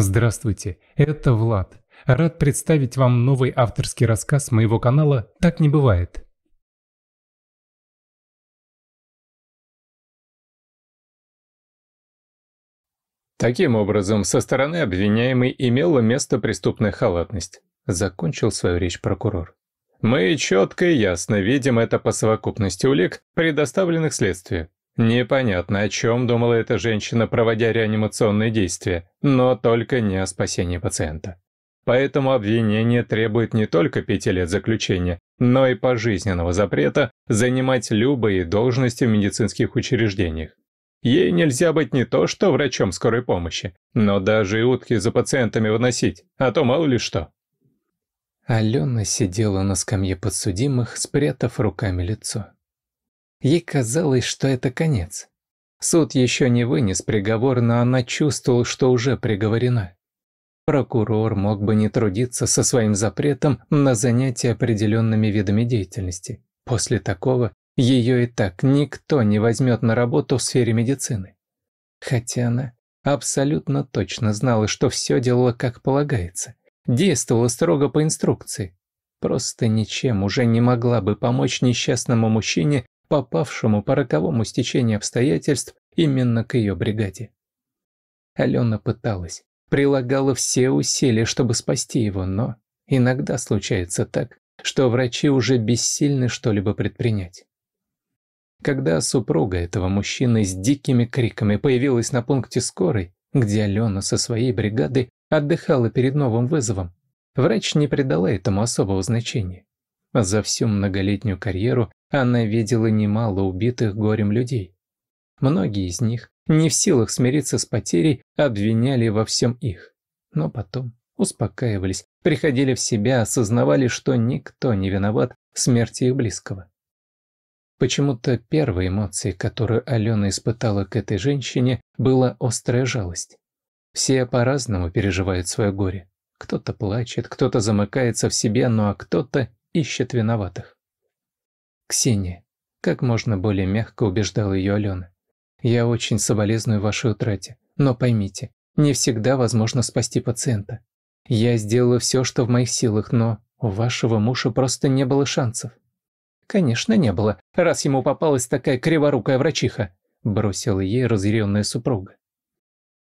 Здравствуйте, это Влад. Рад представить вам новый авторский рассказ моего канала «Так не бывает». Таким образом, со стороны обвиняемой имела место преступная халатность, закончил свою речь прокурор. Мы четко и ясно видим это по совокупности улик, предоставленных следствию. Непонятно, о чем думала эта женщина, проводя реанимационные действия, но только не о спасении пациента. Поэтому обвинение требует не только пяти лет заключения, но и пожизненного запрета занимать любые должности в медицинских учреждениях. Ей нельзя быть не то что врачом скорой помощи, но даже и утки за пациентами выносить, а то мало ли что. Алена сидела на скамье подсудимых, спрятав руками лицо. Ей казалось, что это конец. Суд еще не вынес приговор, но она чувствовала, что уже приговорена. Прокурор мог бы не трудиться со своим запретом на занятия определенными видами деятельности. После такого ее и так никто не возьмет на работу в сфере медицины. Хотя она абсолютно точно знала, что все делала как полагается, действовала строго по инструкции. Просто ничем уже не могла бы помочь несчастному мужчине, попавшему по роковому стечению обстоятельств именно к ее бригаде. Алена пыталась, прилагала все усилия, чтобы спасти его, но иногда случается так, что врачи уже бессильны что-либо предпринять. Когда супруга этого мужчины с дикими криками появилась на пункте скорой, где Алена со своей бригадой отдыхала перед новым вызовом, врач не придала этому особого значения. За всю многолетнюю карьеру она видела немало убитых горем людей. Многие из них, не в силах смириться с потерей, обвиняли во всем их. Но потом успокаивались, приходили в себя, осознавали, что никто не виноват в смерти их близкого. Почему-то первой эмоцией, которую Алена испытала к этой женщине, была острая жалость. Все по-разному переживают свое горе. Кто-то плачет, кто-то замыкается в себе, ну а кто-то ищет виноватых. «Ксения», – как можно более мягко убеждал ее Алена, – «я очень соболезную вашей утрате, но поймите, не всегда возможно спасти пациента. Я сделала все, что в моих силах, но у вашего мужа просто не было шансов». «Конечно, не было, раз ему попалась такая криворукая врачиха», – бросила ей разъяренная супруга.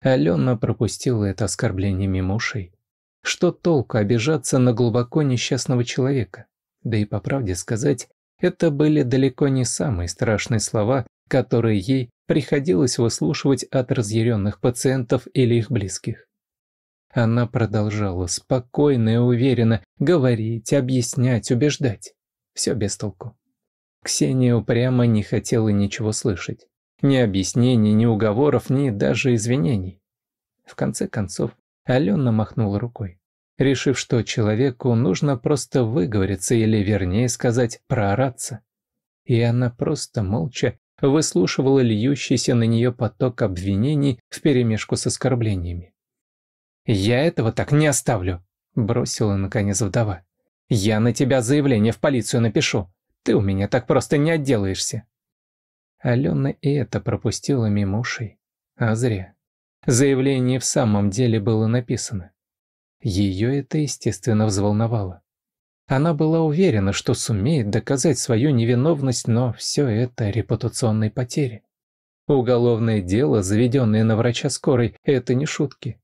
Алена пропустила это оскорбление мимо ушей. Что толку обижаться на глубоко несчастного человека? Да и по правде сказать, это были далеко не самые страшные слова, которые ей приходилось выслушивать от разъяренных пациентов или их близких. Она продолжала спокойно и уверенно говорить, объяснять, убеждать. Все без толку. Ксения упрямо не хотела ничего слышать. Ни объяснений, ни уговоров, ни даже извинений. В конце концов, Алена махнула рукой решив, что человеку нужно просто выговориться или, вернее сказать, проораться. И она просто молча выслушивала льющийся на нее поток обвинений вперемешку с оскорблениями. «Я этого так не оставлю», — бросила наконец вдова. «Я на тебя заявление в полицию напишу. Ты у меня так просто не отделаешься». Алена и это пропустила мимо ушей. А зря. Заявление в самом деле было написано. Ее это, естественно, взволновало. Она была уверена, что сумеет доказать свою невиновность, но все это репутационные потери. Уголовное дело, заведенное на врача скорой, это не шутки.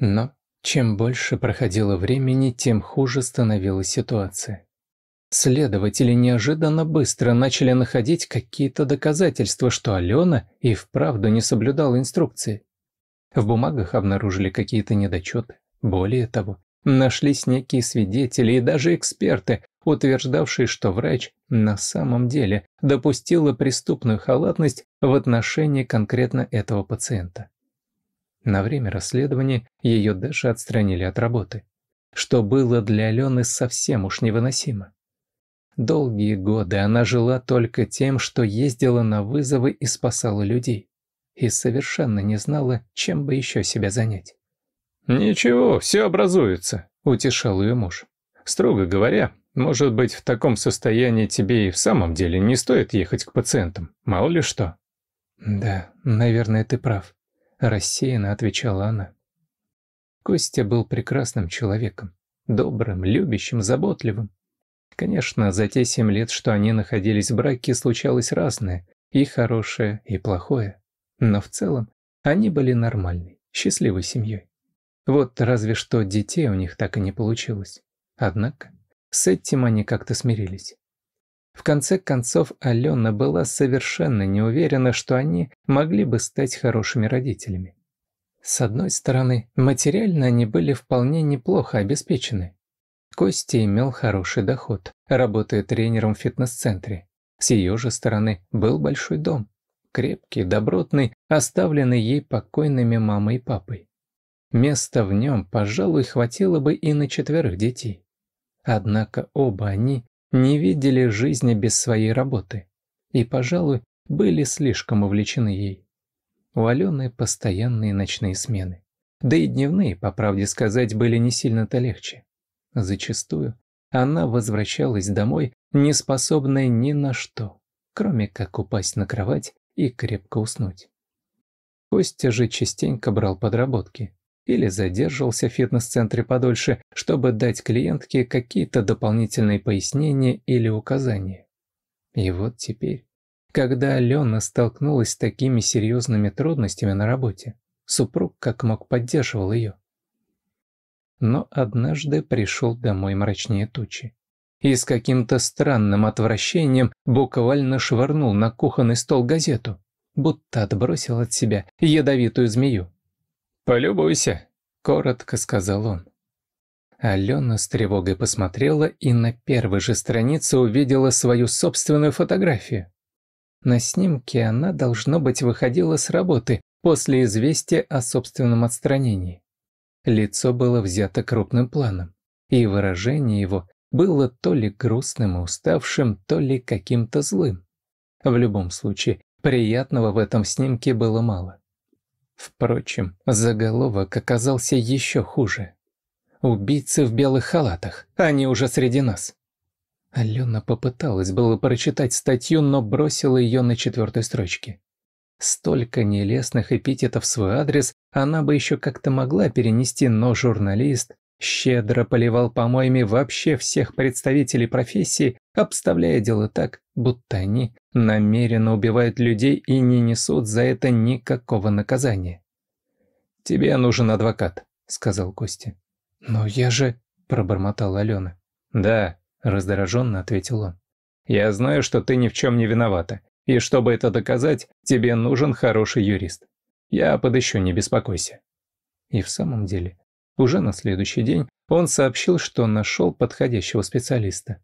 Но чем больше проходило времени, тем хуже становилась ситуация. Следователи неожиданно быстро начали находить какие-то доказательства, что Алена и вправду не соблюдала инструкции. В бумагах обнаружили какие-то недочеты. Более того, нашлись некие свидетели и даже эксперты, утверждавшие, что врач на самом деле допустила преступную халатность в отношении конкретно этого пациента. На время расследования ее даже отстранили от работы, что было для Алены совсем уж невыносимо. Долгие годы она жила только тем, что ездила на вызовы и спасала людей, и совершенно не знала, чем бы еще себя занять. «Ничего, все образуется», — утешал ее муж. «Строго говоря, может быть, в таком состоянии тебе и в самом деле не стоит ехать к пациентам, мало ли что». «Да, наверное, ты прав», — рассеянно отвечала она. Костя был прекрасным человеком, добрым, любящим, заботливым. Конечно, за те семь лет, что они находились в браке, случалось разное, и хорошее, и плохое. Но в целом они были нормальной, счастливой семьей. Вот разве что детей у них так и не получилось. Однако с этим они как-то смирились. В конце концов, Алена была совершенно не уверена, что они могли бы стать хорошими родителями. С одной стороны, материально они были вполне неплохо обеспечены. Костя имел хороший доход, работая тренером в фитнес-центре. С ее же стороны был большой дом, крепкий, добротный, оставленный ей покойными мамой и папой. Места в нем, пожалуй, хватило бы и на четверых детей. Однако оба они не видели жизни без своей работы и, пожалуй, были слишком увлечены ей. У Алены постоянные ночные смены. Да и дневные, по правде сказать, были не сильно-то легче. Зачастую она возвращалась домой, не способная ни на что, кроме как упасть на кровать и крепко уснуть. Костя же частенько брал подработки, или задерживался в фитнес-центре подольше, чтобы дать клиентке какие-то дополнительные пояснения или указания. И вот теперь, когда Алена столкнулась с такими серьезными трудностями на работе, супруг как мог поддерживал ее. Но однажды пришел домой мрачнее тучи и с каким-то странным отвращением буквально швырнул на кухонный стол газету, будто отбросил от себя ядовитую змею. «Полюбуйся», — коротко сказал он. Алена с тревогой посмотрела и на первой же странице увидела свою собственную фотографию. На снимке она, должно быть, выходила с работы после известия о собственном отстранении. Лицо было взято крупным планом, и выражение его было то ли грустным и уставшим, то ли каким-то злым. В любом случае, приятного в этом снимке было мало. Впрочем, заголовок оказался еще хуже. «Убийцы в белых халатах, они уже среди нас». Алена попыталась было прочитать статью, но бросила ее на четвертой строчке. Столько нелестных эпитетов в свой адрес она бы еще как-то могла перенести, но журналист щедро поливал помоями вообще всех представителей профессии, обставляя дело так, будто они намеренно убивают людей и не несут за это никакого наказания. «Тебе нужен адвокат», — сказал Костя. «Но я же...» — пробормотал Алена. «Да», — раздраженно ответил он. «Я знаю, что ты ни в чем не виновата, и чтобы это доказать, тебе нужен хороший юрист. Я подыщу, не беспокойся». И в самом деле, уже на следующий день он сообщил, что нашел подходящего специалиста.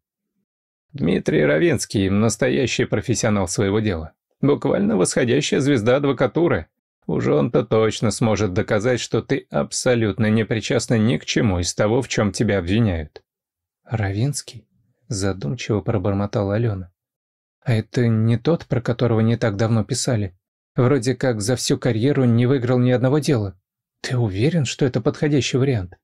Дмитрий Равинский – настоящий профессионал своего дела. Буквально восходящая звезда адвокатуры. Уже он-то точно сможет доказать, что ты абсолютно не причастна ни к чему из того, в чем тебя обвиняют. «Равинский?» – задумчиво пробормотала Алена. «А это не тот, про которого не так давно писали? Вроде как за всю карьеру не выиграл ни одного дела». Ты уверен, что это подходящий вариант?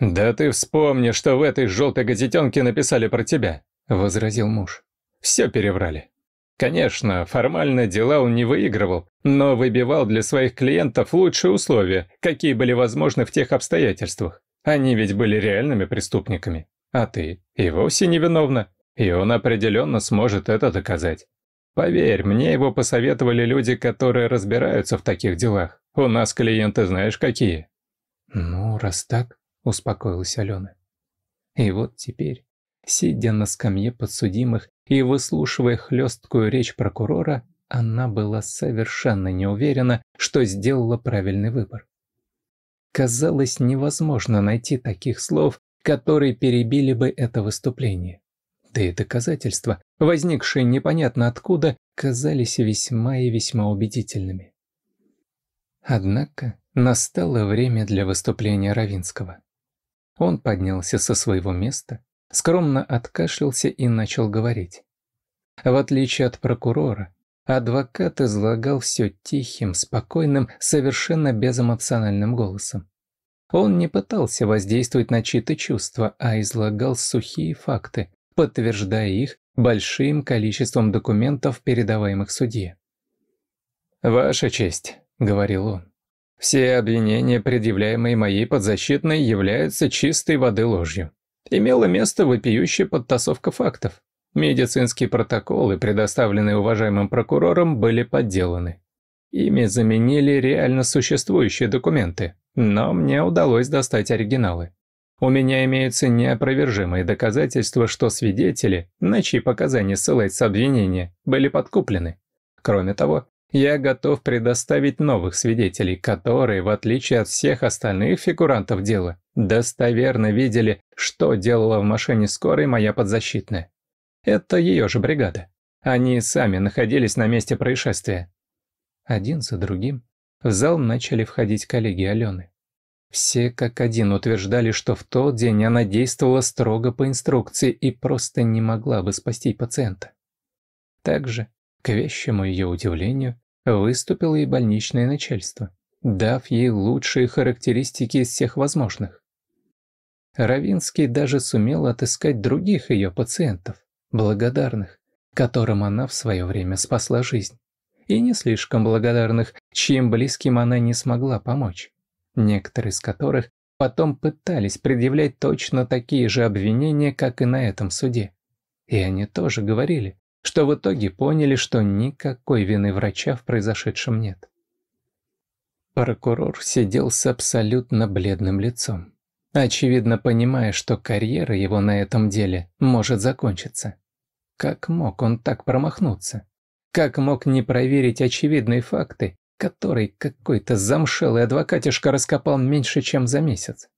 Да ты вспомни, что в этой желтой газетенке написали про тебя, возразил муж. Все переврали. Конечно, формально дела он не выигрывал, но выбивал для своих клиентов лучшие условия, какие были возможны в тех обстоятельствах. Они ведь были реальными преступниками. А ты и вовсе невиновна, и он определенно сможет это доказать. Поверь, мне его посоветовали люди, которые разбираются в таких делах. У нас клиенты знаешь какие». «Ну, раз так», – успокоилась Алена. И вот теперь, сидя на скамье подсудимых и выслушивая хлесткую речь прокурора, она была совершенно не уверена, что сделала правильный выбор. Казалось невозможно найти таких слов, которые перебили бы это выступление да и доказательства, возникшие непонятно откуда, казались весьма и весьма убедительными. Однако настало время для выступления Равинского. Он поднялся со своего места, скромно откашлялся и начал говорить. В отличие от прокурора, адвокат излагал все тихим, спокойным, совершенно безэмоциональным голосом. Он не пытался воздействовать на чьи-то чувства, а излагал сухие факты, подтверждая их большим количеством документов, передаваемых судье. «Ваша честь», — говорил он, — «все обвинения, предъявляемые моей подзащитной, являются чистой воды ложью. Имела место вопиющая подтасовка фактов. Медицинские протоколы, предоставленные уважаемым прокурором, были подделаны. Ими заменили реально существующие документы, но мне удалось достать оригиналы. У меня имеются неопровержимые доказательства, что свидетели, на чьи показания ссылается обвинение, были подкуплены. Кроме того, я готов предоставить новых свидетелей, которые, в отличие от всех остальных фигурантов дела, достоверно видели, что делала в машине скорой моя подзащитная. Это ее же бригада. Они сами находились на месте происшествия. Один за другим в зал начали входить коллеги Алены. Все как один утверждали, что в тот день она действовала строго по инструкции и просто не могла бы спасти пациента. Также, к вещему ее удивлению, выступило и больничное начальство, дав ей лучшие характеристики из всех возможных. Равинский даже сумел отыскать других ее пациентов, благодарных, которым она в свое время спасла жизнь, и не слишком благодарных, чьим близким она не смогла помочь некоторые из которых потом пытались предъявлять точно такие же обвинения, как и на этом суде. И они тоже говорили, что в итоге поняли, что никакой вины врача в произошедшем нет. Прокурор сидел с абсолютно бледным лицом, очевидно понимая, что карьера его на этом деле может закончиться. Как мог он так промахнуться? Как мог не проверить очевидные факты который какой-то замшелый адвокатишка раскопал меньше, чем за месяц.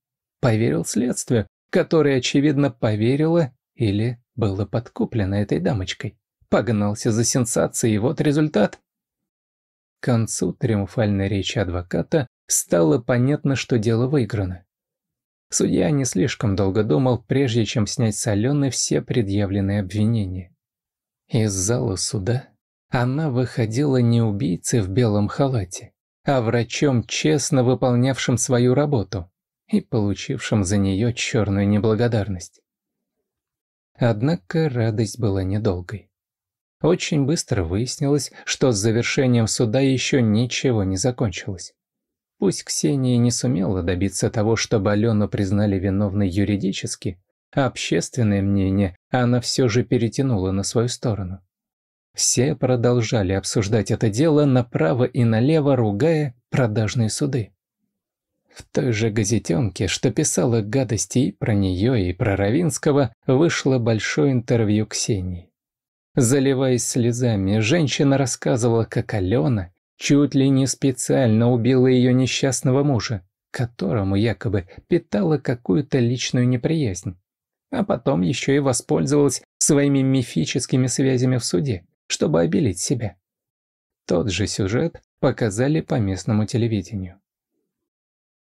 Поверил следствию, которое, очевидно, поверило или было подкуплено этой дамочкой. Погнался за сенсацией, и вот результат. К концу триумфальной речи адвоката стало понятно, что дело выиграно. Судья не слишком долго думал, прежде чем снять с Алены все предъявленные обвинения. Из зала суда она выходила не убийцей в белом халате, а врачом, честно выполнявшим свою работу и получившим за нее черную неблагодарность. Однако радость была недолгой. Очень быстро выяснилось, что с завершением суда еще ничего не закончилось. Пусть Ксения не сумела добиться того, чтобы Алену признали виновной юридически, общественное мнение она все же перетянула на свою сторону. Все продолжали обсуждать это дело направо и налево, ругая продажные суды. В той же газетенке, что писала гадости и про нее, и про Равинского, вышло большое интервью Ксении. Заливаясь слезами, женщина рассказывала, как Алена чуть ли не специально убила ее несчастного мужа, которому якобы питала какую-то личную неприязнь, а потом еще и воспользовалась своими мифическими связями в суде чтобы обелить себя. Тот же сюжет показали по местному телевидению.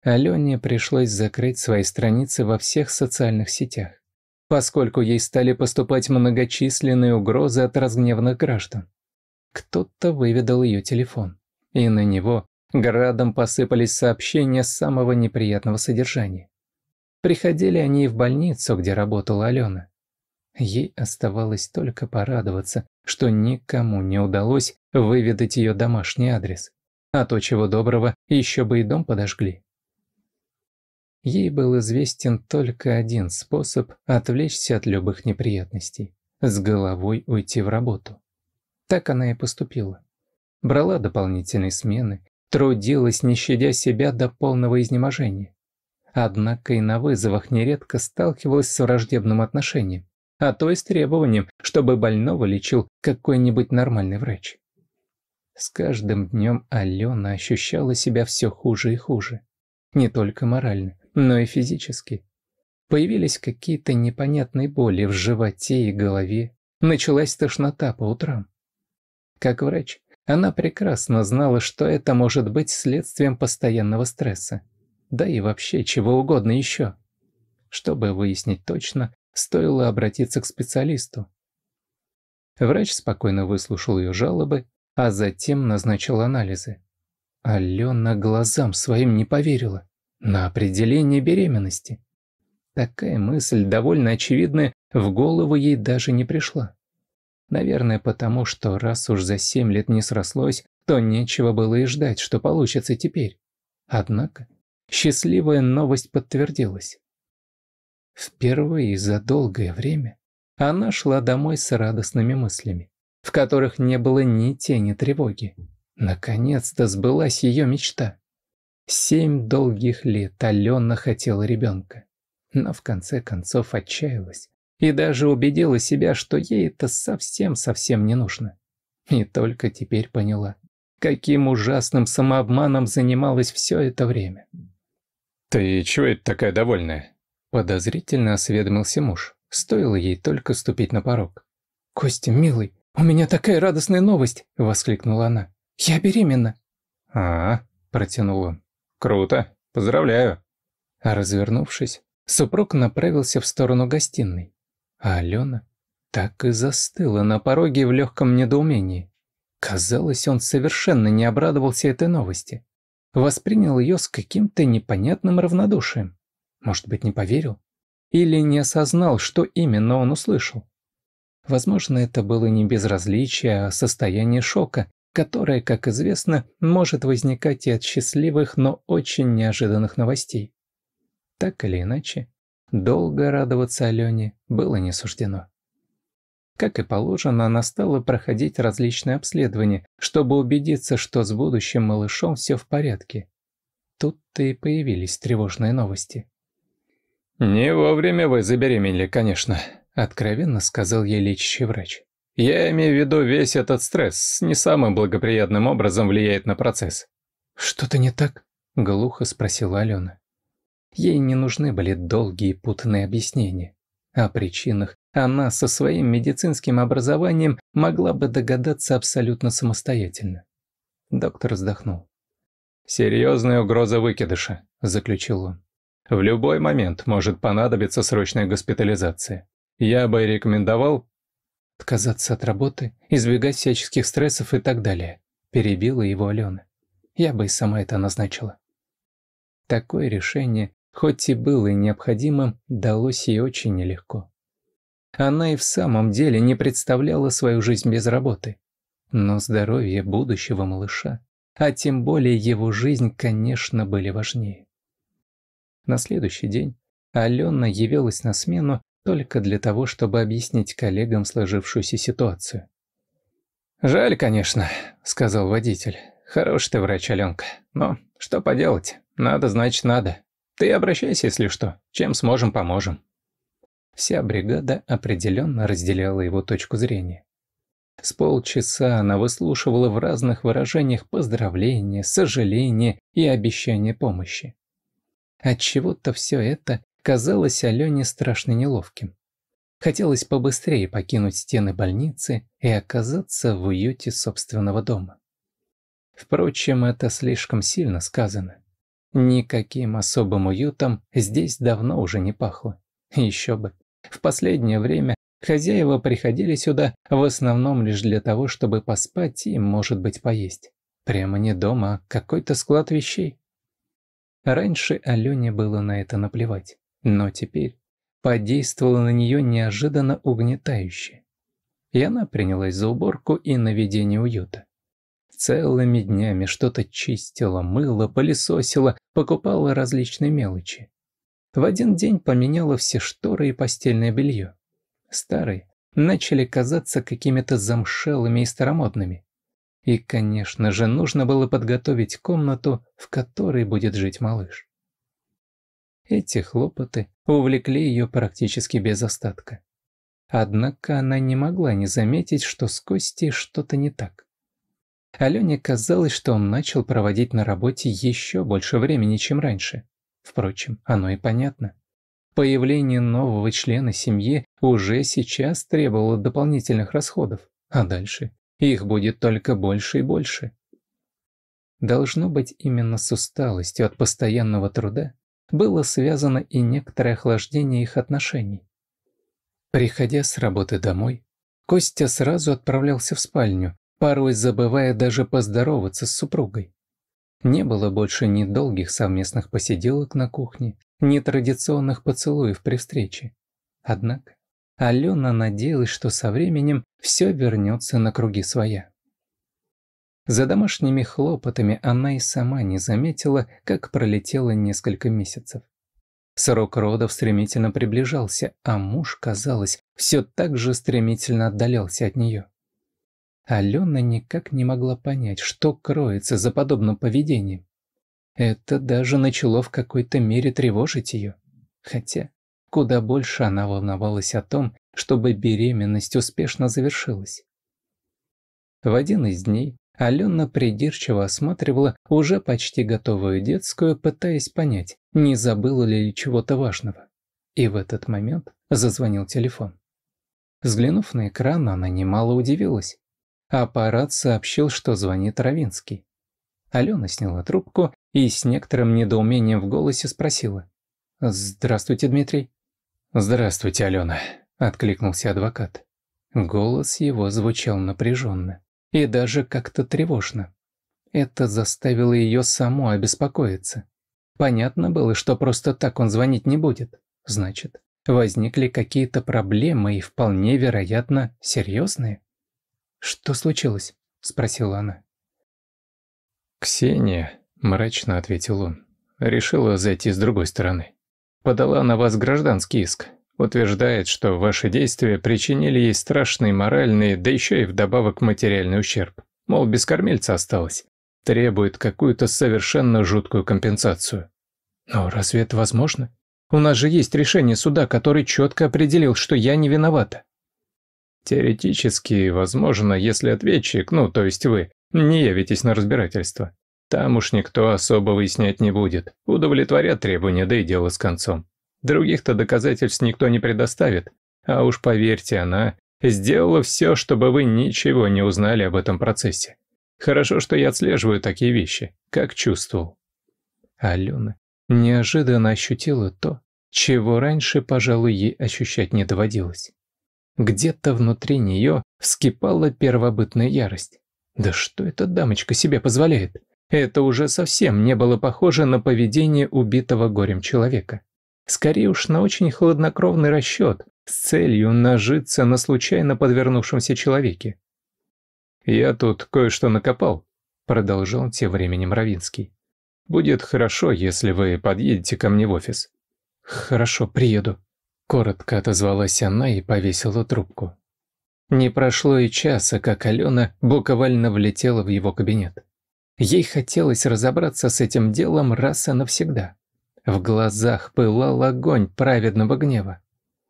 Алене пришлось закрыть свои страницы во всех социальных сетях, поскольку ей стали поступать многочисленные угрозы от разгневанных граждан. Кто-то выведал ее телефон, и на него градом посыпались сообщения самого неприятного содержания. Приходили они и в больницу, где работала Алена. Ей оставалось только порадоваться, что никому не удалось выведать ее домашний адрес. А то, чего доброго, еще бы и дом подожгли. Ей был известен только один способ отвлечься от любых неприятностей – с головой уйти в работу. Так она и поступила. Брала дополнительные смены, трудилась, не щадя себя до полного изнеможения. Однако и на вызовах нередко сталкивалась с враждебным отношением а то и с требованием, чтобы больного лечил какой-нибудь нормальный врач. С каждым днем Алена ощущала себя все хуже и хуже. Не только морально, но и физически. Появились какие-то непонятные боли в животе и голове. Началась тошнота по утрам. Как врач, она прекрасно знала, что это может быть следствием постоянного стресса. Да и вообще чего угодно еще. Чтобы выяснить точно, стоило обратиться к специалисту. Врач спокойно выслушал ее жалобы, а затем назначил анализы. Алена глазам своим не поверила. На определение беременности. Такая мысль, довольно очевидная, в голову ей даже не пришла. Наверное, потому что раз уж за семь лет не срослось, то нечего было и ждать, что получится теперь. Однако, счастливая новость подтвердилась. Впервые за долгое время она шла домой с радостными мыслями, в которых не было ни тени тревоги. Наконец-то сбылась ее мечта. Семь долгих лет Алена хотела ребенка, но в конце концов отчаялась и даже убедила себя, что ей это совсем-совсем не нужно. И только теперь поняла, каким ужасным самообманом занималась все это время. «Ты чего это такая довольная?» Подозрительно осведомился муж. Стоило ей только ступить на порог. «Костя, милый, у меня такая радостная новость!» – воскликнула она. «Я беременна!» «А-а», – протянул он. «Круто! Поздравляю!» А развернувшись, супруг направился в сторону гостиной. А Алена так и застыла на пороге в легком недоумении. Казалось, он совершенно не обрадовался этой новости. Воспринял ее с каким-то непонятным равнодушием. Может быть, не поверил? Или не осознал, что именно он услышал? Возможно, это было не безразличие, а состояние шока, которое, как известно, может возникать и от счастливых, но очень неожиданных новостей. Так или иначе, долго радоваться Алене было не суждено. Как и положено, она стала проходить различные обследования, чтобы убедиться, что с будущим малышом все в порядке. Тут-то и появились тревожные новости. «Не вовремя вы забеременели, конечно», – откровенно сказал ей лечащий врач. «Я имею в виду весь этот стресс не самым благоприятным образом влияет на процесс». «Что-то не так?» – глухо спросила Алена. Ей не нужны были долгие путанные объяснения. О причинах она со своим медицинским образованием могла бы догадаться абсолютно самостоятельно. Доктор вздохнул. «Серьезная угроза выкидыша», – заключил он. В любой момент может понадобиться срочная госпитализация. Я бы рекомендовал отказаться от работы, избегать всяческих стрессов и так далее. Перебила его Алена. Я бы и сама это назначила. Такое решение, хоть и было необходимым, далось ей очень нелегко. Она и в самом деле не представляла свою жизнь без работы. Но здоровье будущего малыша, а тем более его жизнь, конечно, были важнее. На следующий день Алена явилась на смену только для того, чтобы объяснить коллегам сложившуюся ситуацию. «Жаль, конечно», — сказал водитель. «Хорош ты врач, Аленка. Но что поделать? Надо, значит, надо. Ты обращайся, если что. Чем сможем, поможем». Вся бригада определенно разделяла его точку зрения. С полчаса она выслушивала в разных выражениях поздравления, сожаления и обещания помощи. Отчего-то все это казалось Алене страшно неловким. Хотелось побыстрее покинуть стены больницы и оказаться в уюте собственного дома. Впрочем, это слишком сильно сказано. Никаким особым уютом здесь давно уже не пахло. Еще бы. В последнее время хозяева приходили сюда в основном лишь для того, чтобы поспать и, может быть, поесть. Прямо не дома, а какой-то склад вещей. Раньше Алене было на это наплевать, но теперь подействовало на нее неожиданно угнетающе. И она принялась за уборку и наведение уюта. Целыми днями что-то чистила, мыла, пылесосила, покупала различные мелочи. В один день поменяла все шторы и постельное белье. Старые начали казаться какими-то замшелыми и старомодными. И, конечно же, нужно было подготовить комнату, в которой будет жить малыш. Эти хлопоты увлекли ее практически без остатка. Однако она не могла не заметить, что с Костей что-то не так. Алене казалось, что он начал проводить на работе еще больше времени, чем раньше. Впрочем, оно и понятно. Появление нового члена семьи уже сейчас требовало дополнительных расходов, а дальше их будет только больше и больше. Должно быть, именно с усталостью от постоянного труда было связано и некоторое охлаждение их отношений. Приходя с работы домой, Костя сразу отправлялся в спальню, порой забывая даже поздороваться с супругой. Не было больше ни долгих совместных посиделок на кухне, ни традиционных поцелуев при встрече. Однако, Алена надеялась, что со временем все вернется на круги своя. За домашними хлопотами она и сама не заметила, как пролетело несколько месяцев. Срок родов стремительно приближался, а муж, казалось, все так же стремительно отдалялся от нее. Алена никак не могла понять, что кроется за подобным поведением. Это даже начало в какой-то мере тревожить ее. Хотя, Куда больше она волновалась о том, чтобы беременность успешно завершилась. В один из дней Алена придирчиво осматривала уже почти готовую детскую, пытаясь понять, не забыла ли чего-то важного. И в этот момент зазвонил телефон. Взглянув на экран, она немало удивилась. Аппарат сообщил, что звонит Равинский. Алена сняла трубку и с некоторым недоумением в голосе спросила. «Здравствуйте, Дмитрий». «Здравствуйте, Алена», – откликнулся адвокат. Голос его звучал напряженно и даже как-то тревожно. Это заставило ее саму обеспокоиться. Понятно было, что просто так он звонить не будет. Значит, возникли какие-то проблемы и вполне вероятно серьезные. «Что случилось?» – спросила она. «Ксения», – мрачно ответил он, – решила зайти с другой стороны подала на вас гражданский иск. Утверждает, что ваши действия причинили ей страшный моральный, да еще и вдобавок материальный ущерб. Мол, без кормильца осталось. Требует какую-то совершенно жуткую компенсацию. Но разве это возможно? У нас же есть решение суда, который четко определил, что я не виновата. Теоретически, возможно, если ответчик, ну, то есть вы, не явитесь на разбирательство. Там уж никто особо выяснять не будет. Удовлетворят требования, да и дело с концом. Других-то доказательств никто не предоставит. А уж поверьте, она сделала все, чтобы вы ничего не узнали об этом процессе. Хорошо, что я отслеживаю такие вещи, как чувствовал. Алена неожиданно ощутила то, чего раньше, пожалуй, ей ощущать не доводилось. Где-то внутри нее вскипала первобытная ярость. Да что эта дамочка себе позволяет? Это уже совсем не было похоже на поведение убитого горем человека. Скорее уж на очень хладнокровный расчет с целью нажиться на случайно подвернувшемся человеке. «Я тут кое-что накопал», — продолжил тем временем Равинский. «Будет хорошо, если вы подъедете ко мне в офис». «Хорошо, приеду», — коротко отозвалась она и повесила трубку. Не прошло и часа, как Алена буквально влетела в его кабинет. Ей хотелось разобраться с этим делом раз и навсегда. В глазах пылал огонь праведного гнева.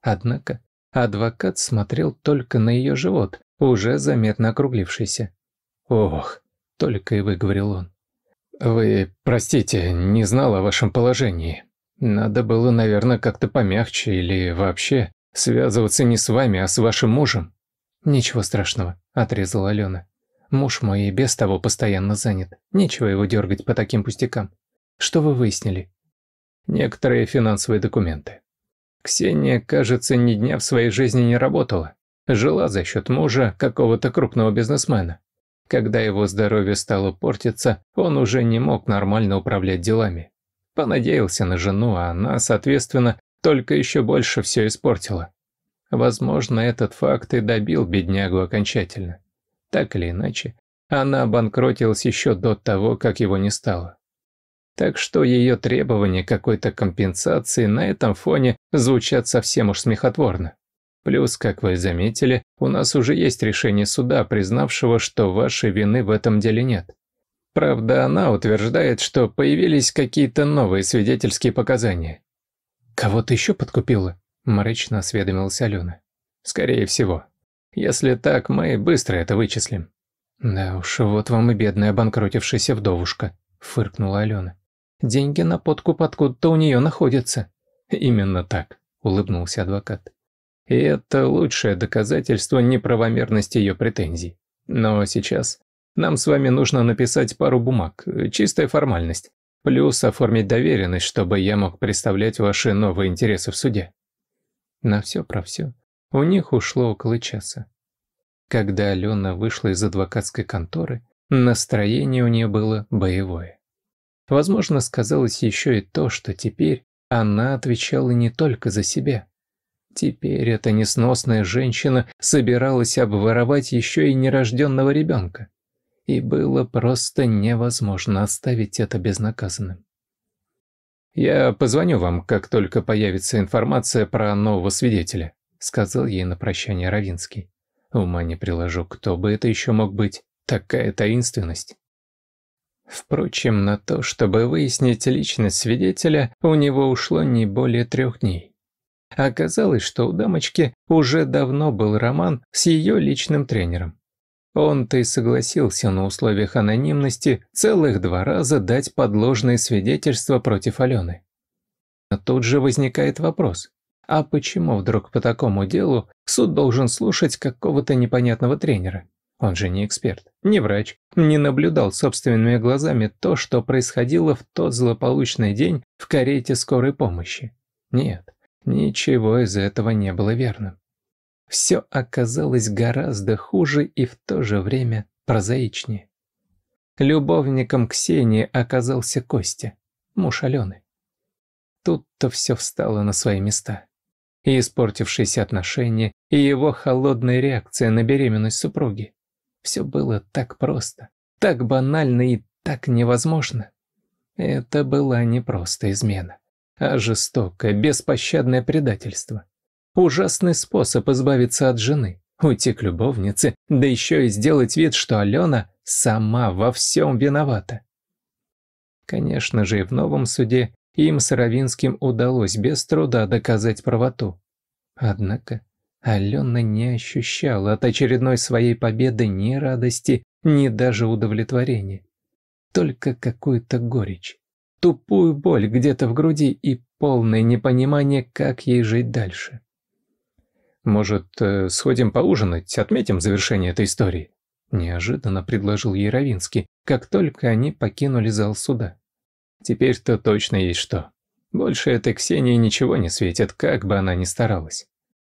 Однако адвокат смотрел только на ее живот, уже заметно округлившийся. «Ох», — только и выговорил он. «Вы, простите, не знал о вашем положении. Надо было, наверное, как-то помягче или вообще связываться не с вами, а с вашим мужем». «Ничего страшного», — отрезала Алена. Муж мой и без того постоянно занят. Нечего его дергать по таким пустякам. Что вы выяснили? Некоторые финансовые документы. Ксения, кажется, ни дня в своей жизни не работала. Жила за счет мужа, какого-то крупного бизнесмена. Когда его здоровье стало портиться, он уже не мог нормально управлять делами. Понадеялся на жену, а она, соответственно, только еще больше все испортила. Возможно, этот факт и добил беднягу окончательно. Так или иначе, она обанкротилась еще до того, как его не стало. Так что ее требования какой-то компенсации на этом фоне звучат совсем уж смехотворно. Плюс, как вы заметили, у нас уже есть решение суда, признавшего, что вашей вины в этом деле нет. Правда, она утверждает, что появились какие-то новые свидетельские показания. «Кого-то еще подкупила?» – мрачно осведомилась Алена. «Скорее всего», если так, мы быстро это вычислим». «Да уж, вот вам и бедная обанкротившаяся вдовушка», – фыркнула Алена. «Деньги на подкуп откуда-то у нее находятся». «Именно так», – улыбнулся адвокат. «И это лучшее доказательство неправомерности ее претензий. Но сейчас нам с вами нужно написать пару бумаг, чистая формальность, плюс оформить доверенность, чтобы я мог представлять ваши новые интересы в суде». На все про все. У них ушло около часа. Когда Алена вышла из адвокатской конторы, настроение у нее было боевое. Возможно, сказалось еще и то, что теперь она отвечала не только за себя. Теперь эта несносная женщина собиралась обворовать еще и нерожденного ребенка. И было просто невозможно оставить это безнаказанным. «Я позвоню вам, как только появится информация про нового свидетеля», сказал ей на прощание Равинский. Ума не приложу, кто бы это еще мог быть, такая таинственность. Впрочем, на то, чтобы выяснить личность свидетеля, у него ушло не более трех дней. Оказалось, что у дамочки уже давно был роман с ее личным тренером. Он-то и согласился на условиях анонимности целых два раза дать подложные свидетельства против Алены. Но а тут же возникает вопрос, а почему вдруг по такому делу суд должен слушать какого-то непонятного тренера? Он же не эксперт, не врач, не наблюдал собственными глазами то, что происходило в тот злополучный день в карете скорой помощи. Нет, ничего из этого не было верным. Все оказалось гораздо хуже и в то же время прозаичнее. Любовником Ксении оказался Костя, муж Алены. Тут-то все встало на свои места и испортившиеся отношения, и его холодная реакция на беременность супруги. Все было так просто, так банально и так невозможно. Это была не просто измена, а жестокое, беспощадное предательство. Ужасный способ избавиться от жены, уйти к любовнице, да еще и сделать вид, что Алена сама во всем виновата. Конечно же, и в новом суде им с Равинским удалось без труда доказать правоту. Однако Алена не ощущала от очередной своей победы ни радости, ни даже удовлетворения. Только какую-то горечь, тупую боль где-то в груди и полное непонимание, как ей жить дальше. «Может, э, сходим поужинать, отметим завершение этой истории?» Неожиданно предложил Яровинский, как только они покинули зал суда. Теперь-то точно есть что. Больше этой Ксении ничего не светит, как бы она ни старалась.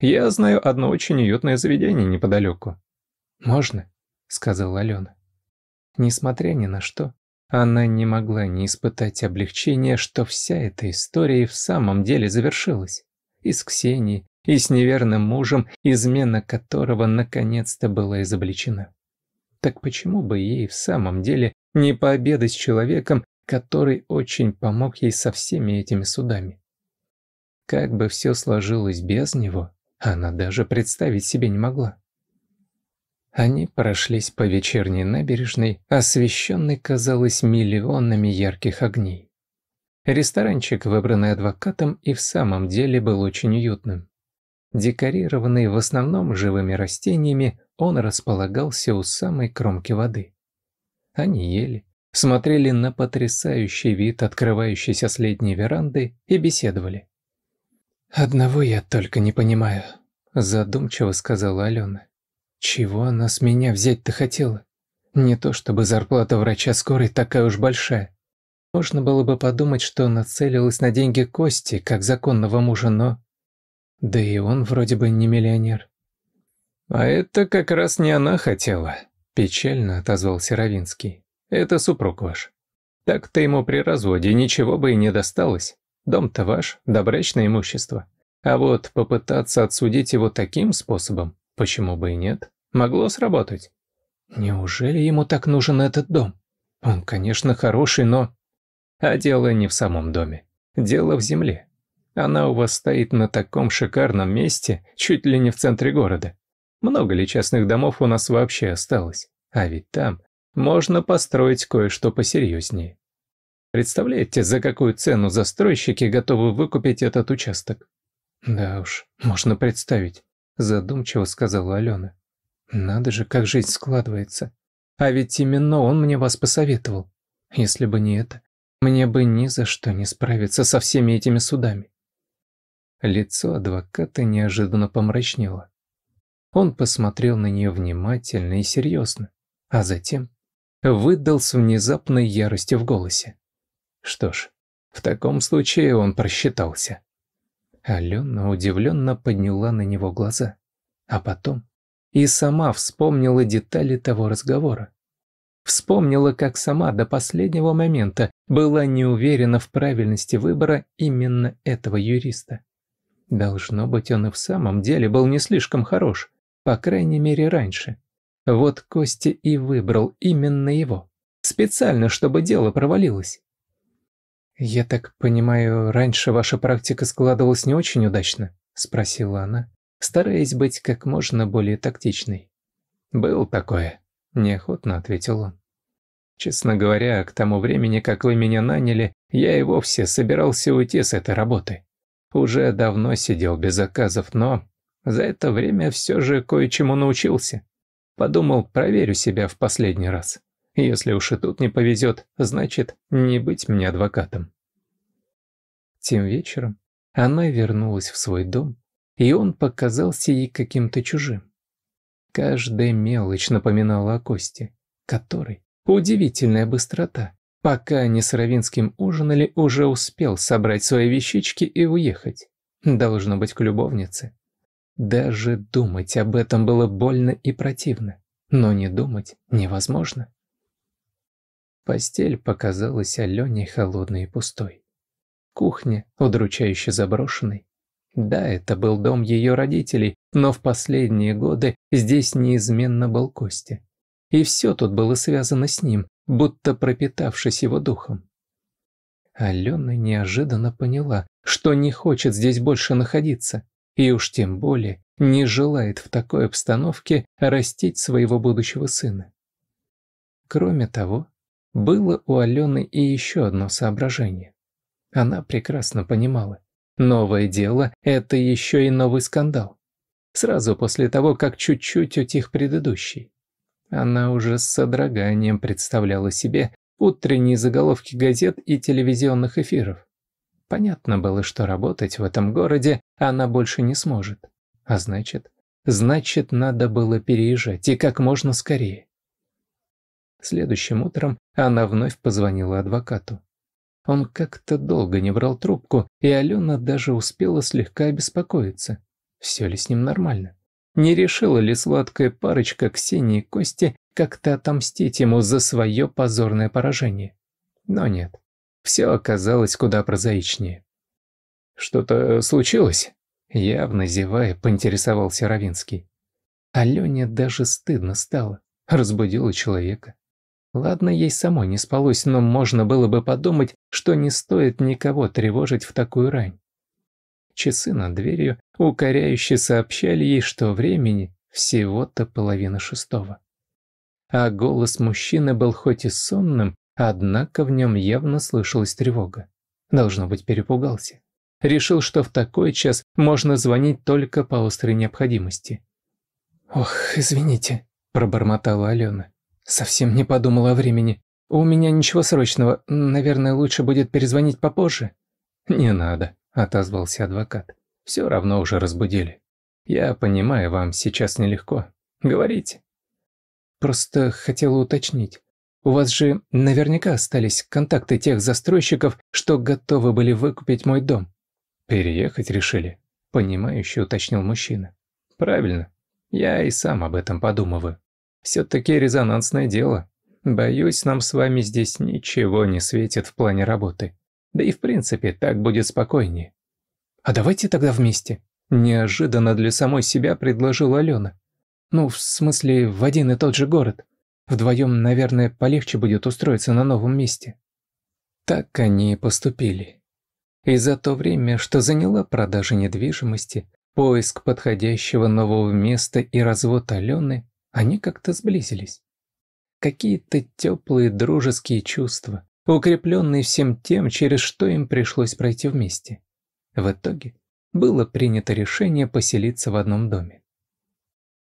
Я знаю одно очень уютное заведение неподалеку. «Можно?» — сказала Алена. Несмотря ни на что, она не могла не испытать облегчения, что вся эта история в самом деле завершилась. И с Ксенией, и с неверным мужем, измена которого наконец-то была изобличена. Так почему бы ей в самом деле не пообедать с человеком, который очень помог ей со всеми этими судами. Как бы все сложилось без него, она даже представить себе не могла. Они прошлись по вечерней набережной, освещенной, казалось, миллионами ярких огней. Ресторанчик, выбранный адвокатом, и в самом деле был очень уютным. Декорированный в основном живыми растениями, он располагался у самой кромки воды. Они ели, смотрели на потрясающий вид открывающейся с летней веранды и беседовали. «Одного я только не понимаю», – задумчиво сказала Алена. «Чего она с меня взять-то хотела? Не то чтобы зарплата врача скорой такая уж большая. Можно было бы подумать, что она целилась на деньги Кости, как законного мужа, но... Да и он вроде бы не миллионер». «А это как раз не она хотела», – печально отозвался Равинский. Это супруг ваш. Так-то ему при разводе ничего бы и не досталось. Дом-то ваш, добрачное имущество. А вот попытаться отсудить его таким способом, почему бы и нет, могло сработать. Неужели ему так нужен этот дом? Он, конечно, хороший, но... А дело не в самом доме. Дело в земле. Она у вас стоит на таком шикарном месте, чуть ли не в центре города. Много ли частных домов у нас вообще осталось? А ведь там можно построить кое-что посерьезнее. Представляете, за какую цену застройщики готовы выкупить этот участок? Да уж, можно представить, задумчиво сказала Алена. Надо же, как жизнь складывается. А ведь именно он мне вас посоветовал. Если бы не это, мне бы ни за что не справиться со всеми этими судами. Лицо адвоката неожиданно помрачнело. Он посмотрел на нее внимательно и серьезно, а затем выдал с внезапной яростью в голосе. Что ж, в таком случае он просчитался. Алена удивленно подняла на него глаза, а потом и сама вспомнила детали того разговора. Вспомнила, как сама до последнего момента была не уверена в правильности выбора именно этого юриста. Должно быть, он и в самом деле был не слишком хорош, по крайней мере раньше. Вот Костя и выбрал именно его. Специально, чтобы дело провалилось. «Я так понимаю, раньше ваша практика складывалась не очень удачно?» – спросила она, стараясь быть как можно более тактичной. «Был такое», – неохотно ответил он. «Честно говоря, к тому времени, как вы меня наняли, я и вовсе собирался уйти с этой работы. Уже давно сидел без заказов, но за это время все же кое-чему научился. Подумал, проверю себя в последний раз. Если уж и тут не повезет, значит, не быть мне адвокатом. Тем вечером она вернулась в свой дом, и он показался ей каким-то чужим. Каждая мелочь напоминала о Косте, который, удивительная быстрота, пока они с Равинским ужинали, уже успел собрать свои вещички и уехать. Должно быть к любовнице. Даже думать об этом было больно и противно, но не думать невозможно. Постель показалась Алене холодной и пустой. Кухня, удручающе заброшенной. Да, это был дом ее родителей, но в последние годы здесь неизменно был Костя. И все тут было связано с ним, будто пропитавшись его духом. Алена неожиданно поняла, что не хочет здесь больше находиться, и уж тем более не желает в такой обстановке растить своего будущего сына. Кроме того, было у Алены и еще одно соображение. Она прекрасно понимала, новое дело – это еще и новый скандал. Сразу после того, как чуть-чуть утих предыдущий. Она уже с содроганием представляла себе утренние заголовки газет и телевизионных эфиров. Понятно было, что работать в этом городе она больше не сможет. А значит, значит, надо было переезжать, и как можно скорее. Следующим утром она вновь позвонила адвокату. Он как-то долго не брал трубку, и Алена даже успела слегка обеспокоиться. Все ли с ним нормально? Не решила ли сладкая парочка Ксении и Кости как-то отомстить ему за свое позорное поражение? Но нет все оказалось куда прозаичнее. «Что-то э, случилось?» Явно зевая, поинтересовался Равинский. Алене даже стыдно стало. Разбудила человека. Ладно, ей самой не спалось, но можно было бы подумать, что не стоит никого тревожить в такую рань. Часы над дверью укоряюще сообщали ей, что времени всего-то половина шестого. А голос мужчины был хоть и сонным, Однако в нем явно слышалась тревога. Должно быть, перепугался. Решил, что в такой час можно звонить только по острой необходимости. «Ох, извините», – пробормотала Алена. «Совсем не подумала о времени. У меня ничего срочного. Наверное, лучше будет перезвонить попозже». «Не надо», – отозвался адвокат. «Все равно уже разбудили. Я понимаю, вам сейчас нелегко. Говорите». «Просто хотела уточнить. У вас же наверняка остались контакты тех застройщиков, что готовы были выкупить мой дом». «Переехать решили», — понимающе уточнил мужчина. «Правильно. Я и сам об этом подумываю. Все-таки резонансное дело. Боюсь, нам с вами здесь ничего не светит в плане работы. Да и в принципе так будет спокойнее». «А давайте тогда вместе», — неожиданно для самой себя предложила Алена. «Ну, в смысле, в один и тот же город. Вдвоем, наверное, полегче будет устроиться на новом месте. Так они и поступили. И за то время, что заняла продажа недвижимости, поиск подходящего нового места и развод Алены, они как-то сблизились. Какие-то теплые дружеские чувства, укрепленные всем тем, через что им пришлось пройти вместе. В итоге было принято решение поселиться в одном доме.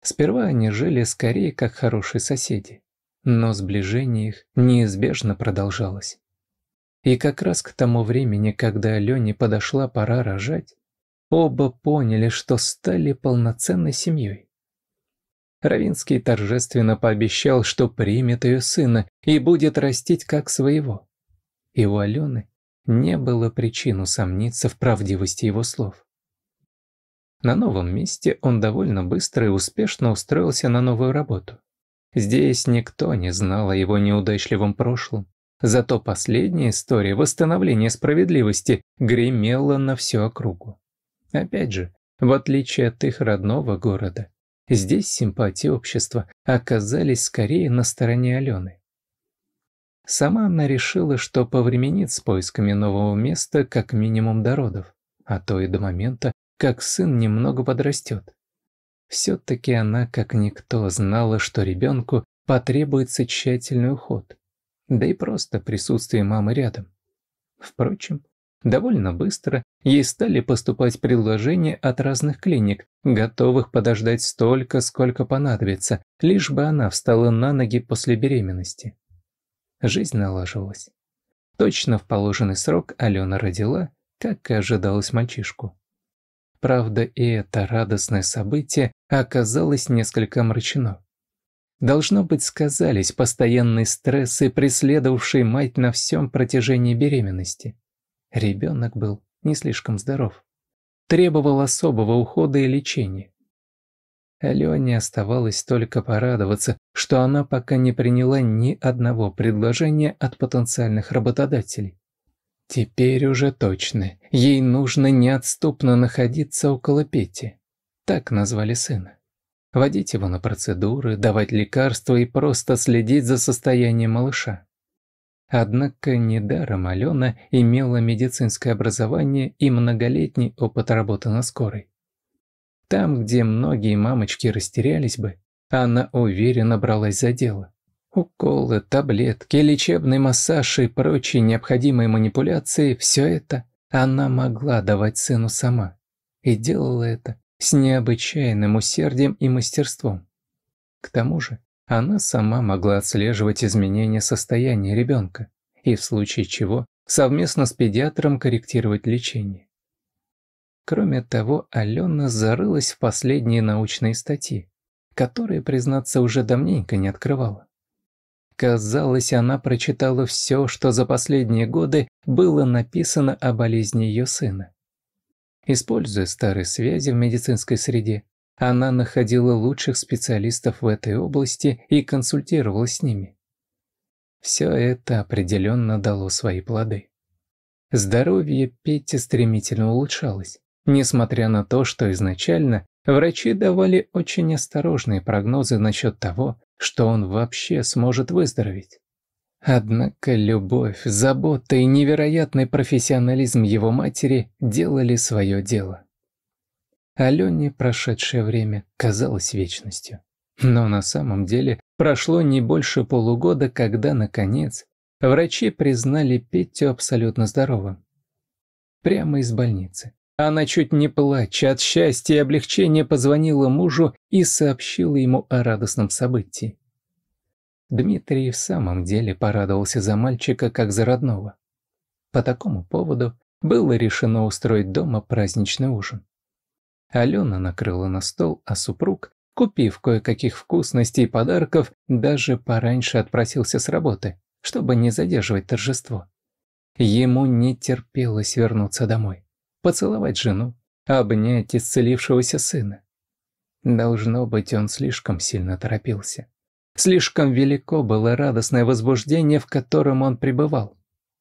Сперва они жили скорее как хорошие соседи но сближение их неизбежно продолжалось. И как раз к тому времени, когда Алене подошла пора рожать, оба поняли, что стали полноценной семьей. Равинский торжественно пообещал, что примет ее сына и будет растить как своего. И у Алены не было причин усомниться в правдивости его слов. На новом месте он довольно быстро и успешно устроился на новую работу. Здесь никто не знал о его неудачливом прошлом. Зато последняя история восстановления справедливости гремела на всю округу. Опять же, в отличие от их родного города, здесь симпатии общества оказались скорее на стороне Алены. Сама она решила, что повременит с поисками нового места как минимум до родов, а то и до момента, как сын немного подрастет. Все-таки она, как никто, знала, что ребенку потребуется тщательный уход, да и просто присутствие мамы рядом. Впрочем, довольно быстро ей стали поступать предложения от разных клиник, готовых подождать столько, сколько понадобится, лишь бы она встала на ноги после беременности. Жизнь налаживалась. Точно в положенный срок Алена родила, как и ожидалось мальчишку. Правда, и это радостное событие оказалось несколько мрачено. Должно быть, сказались постоянные стрессы, преследовавшие мать на всем протяжении беременности. Ребенок был не слишком здоров. Требовал особого ухода и лечения. Алене оставалось только порадоваться, что она пока не приняла ни одного предложения от потенциальных работодателей. Теперь уже точно. Ей нужно неотступно находиться около Пети. Так назвали сына. Водить его на процедуры, давать лекарства и просто следить за состоянием малыша. Однако недаром Алена имела медицинское образование и многолетний опыт работы на скорой. Там, где многие мамочки растерялись бы, она уверенно бралась за дело. Уколы, таблетки, лечебный массаж и прочие необходимые манипуляции – все это она могла давать сыну сама. И делала это с необычайным усердием и мастерством. К тому же, она сама могла отслеживать изменения состояния ребенка и в случае чего совместно с педиатром корректировать лечение. Кроме того, Алена зарылась в последние научные статьи, которые, признаться, уже давненько не открывала. Казалось, она прочитала все, что за последние годы было написано о болезни ее сына. Используя старые связи в медицинской среде, она находила лучших специалистов в этой области и консультировалась с ними. Все это определенно дало свои плоды. Здоровье Пети стремительно улучшалось, несмотря на то, что изначально врачи давали очень осторожные прогнозы насчет того, что он вообще сможет выздороветь. Однако любовь, забота и невероятный профессионализм его матери делали свое дело. Алене прошедшее время казалось вечностью. Но на самом деле прошло не больше полугода, когда, наконец, врачи признали Петю абсолютно здоровым. Прямо из больницы. Она чуть не плача от счастья и облегчения позвонила мужу и сообщила ему о радостном событии. Дмитрий в самом деле порадовался за мальчика, как за родного. По такому поводу было решено устроить дома праздничный ужин. Алена накрыла на стол, а супруг, купив кое-каких вкусностей и подарков, даже пораньше отпросился с работы, чтобы не задерживать торжество. Ему не терпелось вернуться домой поцеловать жену, обнять исцелившегося сына. Должно быть, он слишком сильно торопился. Слишком велико было радостное возбуждение, в котором он пребывал.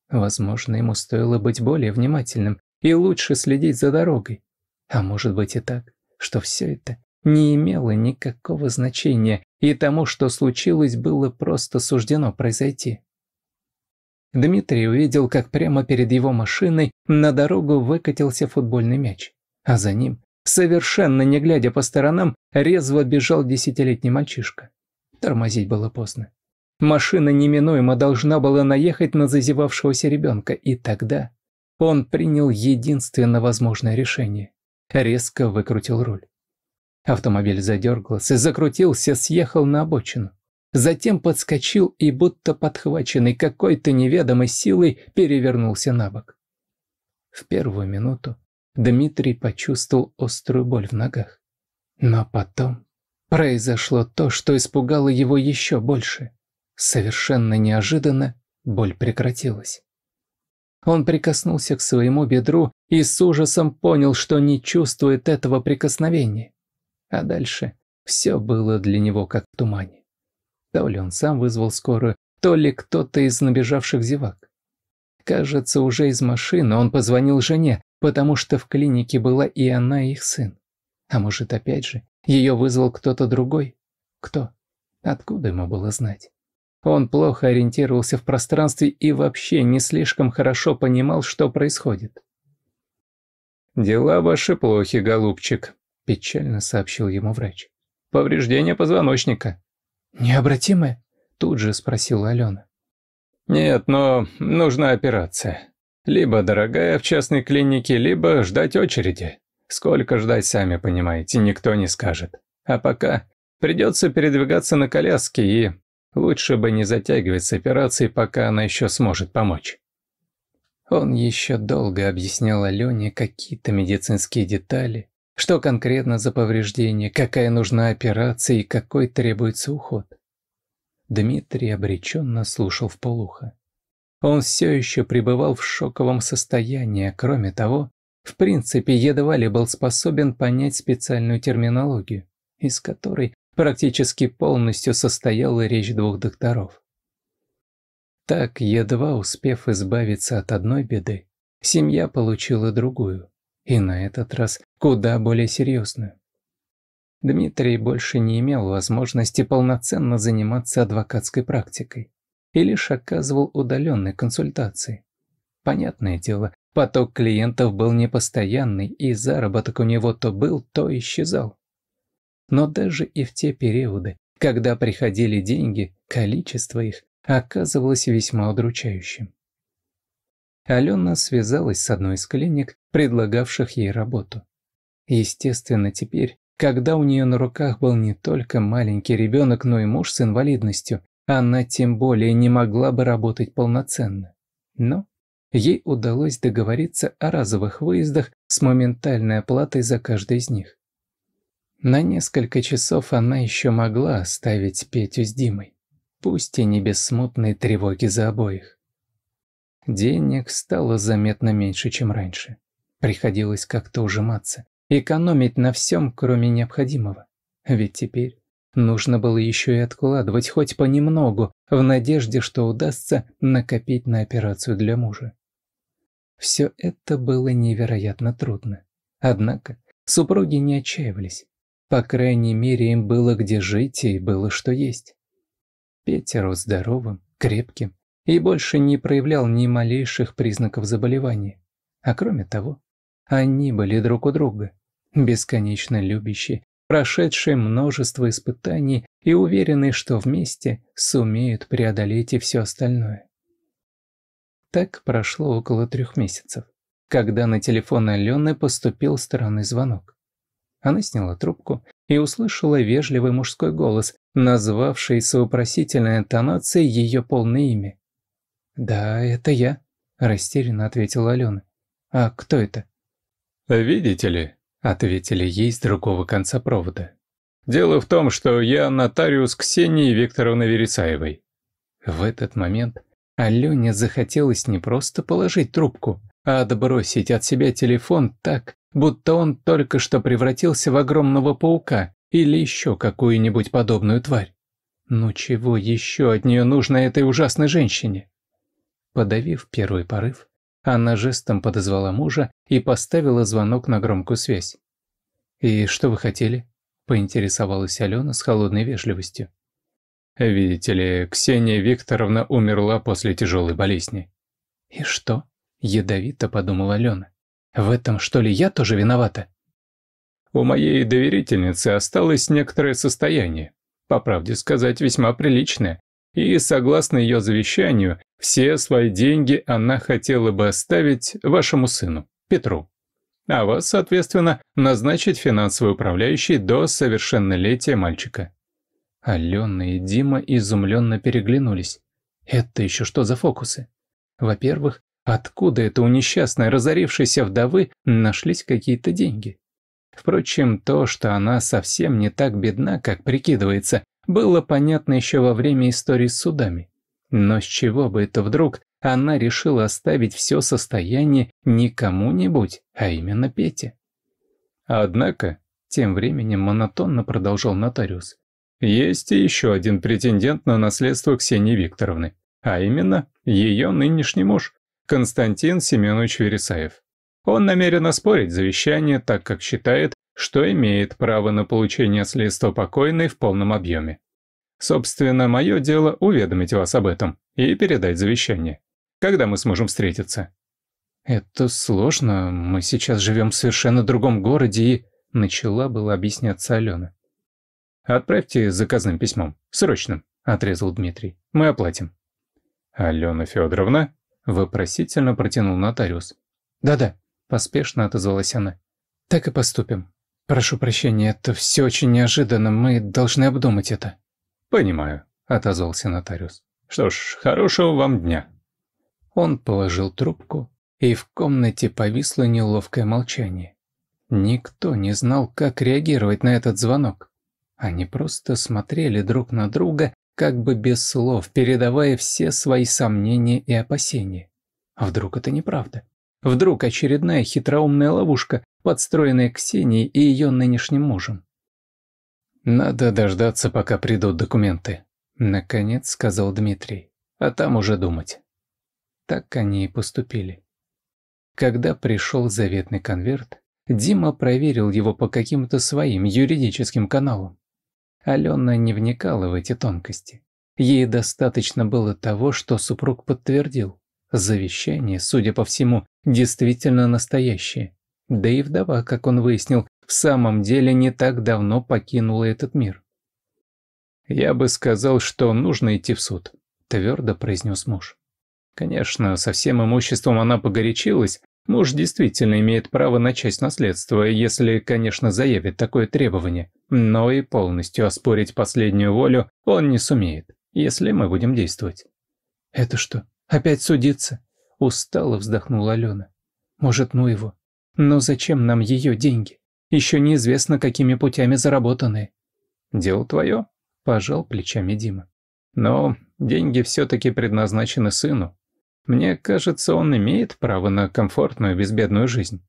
Возможно, ему стоило быть более внимательным и лучше следить за дорогой. А может быть и так, что все это не имело никакого значения, и тому, что случилось, было просто суждено произойти. Дмитрий увидел, как прямо перед его машиной на дорогу выкатился футбольный мяч. А за ним, совершенно не глядя по сторонам, резво бежал десятилетний мальчишка. Тормозить было поздно. Машина неминуемо должна была наехать на зазевавшегося ребенка, и тогда он принял единственно возможное решение. Резко выкрутил руль. Автомобиль задергался, закрутился, съехал на обочину затем подскочил и, будто подхваченный какой-то неведомой силой, перевернулся на бок. В первую минуту Дмитрий почувствовал острую боль в ногах. Но потом произошло то, что испугало его еще больше. Совершенно неожиданно боль прекратилась. Он прикоснулся к своему бедру и с ужасом понял, что не чувствует этого прикосновения. А дальше все было для него как в тумане. То ли он сам вызвал скорую, то ли кто-то из набежавших зевак. Кажется, уже из машины он позвонил жене, потому что в клинике была и она, и их сын. А может, опять же, ее вызвал кто-то другой? Кто? Откуда ему было знать? Он плохо ориентировался в пространстве и вообще не слишком хорошо понимал, что происходит. «Дела ваши плохи, голубчик», – печально сообщил ему врач. «Повреждение позвоночника». Необратимое? тут же спросила Алена. «Нет, но нужна операция. Либо дорогая в частной клинике, либо ждать очереди. Сколько ждать, сами понимаете, никто не скажет. А пока придется передвигаться на коляске и лучше бы не затягивать с операцией, пока она еще сможет помочь». Он еще долго объяснял Алене какие-то медицинские детали, что конкретно за повреждение, какая нужна операция и какой требуется уход? Дмитрий обреченно слушал в полухо. Он все еще пребывал в шоковом состоянии, а кроме того, в принципе, едва ли был способен понять специальную терминологию, из которой практически полностью состояла речь двух докторов. Так, едва успев избавиться от одной беды, семья получила другую. И на этот раз куда более серьезную. Дмитрий больше не имел возможности полноценно заниматься адвокатской практикой и лишь оказывал удаленные консультации. Понятное дело, поток клиентов был непостоянный, и заработок у него то был, то исчезал. Но даже и в те периоды, когда приходили деньги, количество их оказывалось весьма удручающим. Алена связалась с одной из клиник, предлагавших ей работу. Естественно, теперь, когда у нее на руках был не только маленький ребенок, но и муж с инвалидностью, она тем более не могла бы работать полноценно. Но ей удалось договориться о разовых выездах с моментальной оплатой за каждый из них. На несколько часов она еще могла оставить Петю с Димой, пусть и не без смутной тревоги за обоих. Денег стало заметно меньше, чем раньше. Приходилось как-то ужиматься, экономить на всем, кроме необходимого. Ведь теперь нужно было еще и откладывать хоть понемногу, в надежде, что удастся накопить на операцию для мужа. Все это было невероятно трудно. Однако супруги не отчаивались. По крайней мере, им было где жить и было что есть. Петя рос здоровым, крепким, и больше не проявлял ни малейших признаков заболевания. А кроме того, они были друг у друга, бесконечно любящие, прошедшие множество испытаний и уверенные, что вместе сумеют преодолеть и все остальное. Так прошло около трех месяцев, когда на телефон Алены поступил странный звонок. Она сняла трубку и услышала вежливый мужской голос, назвавший с вопросительной интонацией ее полное имя «Да, это я», – растерянно ответила Алена. «А кто это?» «Видите ли», – ответили ей с другого конца провода. «Дело в том, что я нотариус Ксении Викторовны Вересаевой». В этот момент Алене захотелось не просто положить трубку, а отбросить от себя телефон так, будто он только что превратился в огромного паука или еще какую-нибудь подобную тварь. Ну чего еще от нее нужно этой ужасной женщине? Подавив первый порыв, она жестом подозвала мужа и поставила звонок на громкую связь. «И что вы хотели?» – поинтересовалась Алена с холодной вежливостью. «Видите ли, Ксения Викторовна умерла после тяжелой болезни». «И что?» – ядовито подумала Алена. «В этом, что ли, я тоже виновата?» «У моей доверительницы осталось некоторое состояние. По правде сказать, весьма приличное и, согласно ее завещанию, все свои деньги она хотела бы оставить вашему сыну, Петру. А вас, соответственно, назначить финансовый управляющий до совершеннолетия мальчика. Алена и Дима изумленно переглянулись. Это еще что за фокусы? Во-первых, откуда это у несчастной разорившейся вдовы нашлись какие-то деньги? Впрочем, то, что она совсем не так бедна, как прикидывается, было понятно еще во время истории с судами. Но с чего бы это вдруг она решила оставить все состояние не кому-нибудь, а именно Пете? Однако, тем временем монотонно продолжал нотариус, есть еще один претендент на наследство Ксении Викторовны, а именно ее нынешний муж, Константин Семенович Вересаев. Он намерен оспорить завещание, так как считает, что имеет право на получение следства покойной в полном объеме. Собственно, мое дело уведомить вас об этом и передать завещание. Когда мы сможем встретиться?» «Это сложно. Мы сейчас живем в совершенно другом городе и...» Начала было объясняться Алена. «Отправьте заказным письмом. Срочным», — отрезал Дмитрий. «Мы оплатим». «Алена Федоровна?» — вопросительно протянул нотариус. «Да-да», — поспешно отозвалась она. «Так и поступим». «Прошу прощения, это все очень неожиданно, мы должны обдумать это». «Понимаю», — отозвался нотариус. «Что ж, хорошего вам дня». Он положил трубку, и в комнате повисло неловкое молчание. Никто не знал, как реагировать на этот звонок. Они просто смотрели друг на друга, как бы без слов, передавая все свои сомнения и опасения. А вдруг это неправда? Вдруг очередная хитроумная ловушка, подстроенная Ксенией и ее нынешним мужем. «Надо дождаться, пока придут документы», — наконец сказал Дмитрий. «А там уже думать». Так они и поступили. Когда пришел заветный конверт, Дима проверил его по каким-то своим юридическим каналам. Алена не вникала в эти тонкости. Ей достаточно было того, что супруг подтвердил. Завещание, судя по всему, действительно настоящее. Да и вдова, как он выяснил, в самом деле не так давно покинула этот мир. «Я бы сказал, что нужно идти в суд», – твердо произнес муж. Конечно, со всем имуществом она погорячилась, муж действительно имеет право на часть наследства, если, конечно, заявит такое требование, но и полностью оспорить последнюю волю он не сумеет, если мы будем действовать. «Это что, Опять судиться?» Устало вздохнула Алена. «Может, ну его. Но зачем нам ее деньги? Еще неизвестно, какими путями заработанные». «Дело твое», – пожал плечами Дима. «Но деньги все-таки предназначены сыну. Мне кажется, он имеет право на комфортную безбедную жизнь».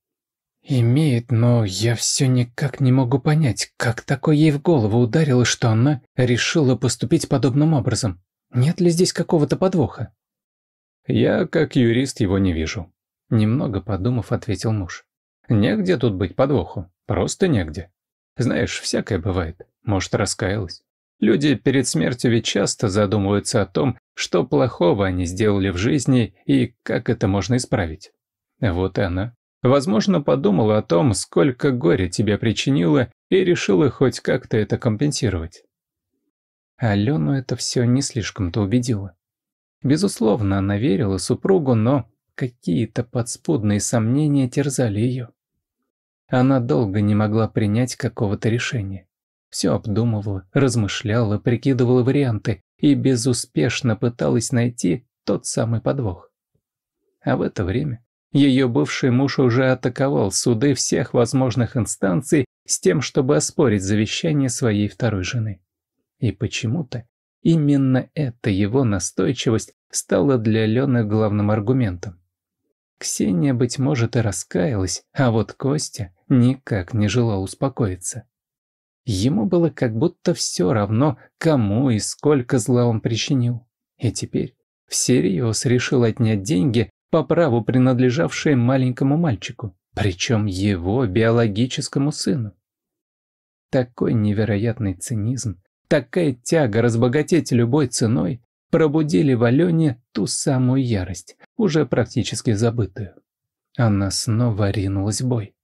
«Имеет, но я все никак не могу понять, как такое ей в голову ударило, что она решила поступить подобным образом. Нет ли здесь какого-то подвоха?» «Я, как юрист, его не вижу», — немного подумав, ответил муж. «Негде тут быть подвоху, просто негде. Знаешь, всякое бывает, может, раскаялась. Люди перед смертью ведь часто задумываются о том, что плохого они сделали в жизни и как это можно исправить. Вот и она. Возможно, подумала о том, сколько горя тебе причинила, и решила хоть как-то это компенсировать. Алену это все не слишком-то убедило. Безусловно, она верила супругу, но какие-то подспудные сомнения терзали ее. Она долго не могла принять какого-то решения. Все обдумывала, размышляла, прикидывала варианты и безуспешно пыталась найти тот самый подвох. А в это время ее бывший муж уже атаковал суды всех возможных инстанций с тем, чтобы оспорить завещание своей второй жены. И почему-то Именно эта его настойчивость стала для Лены главным аргументом. Ксения, быть может, и раскаялась, а вот Костя никак не желал успокоиться. Ему было как будто все равно, кому и сколько зла он причинил. И теперь всерьез решил отнять деньги, по праву принадлежавшие маленькому мальчику, причем его биологическому сыну. Такой невероятный цинизм Такая тяга разбогатеть любой ценой пробудили в Алене ту самую ярость, уже практически забытую. Она снова ринулась в бой.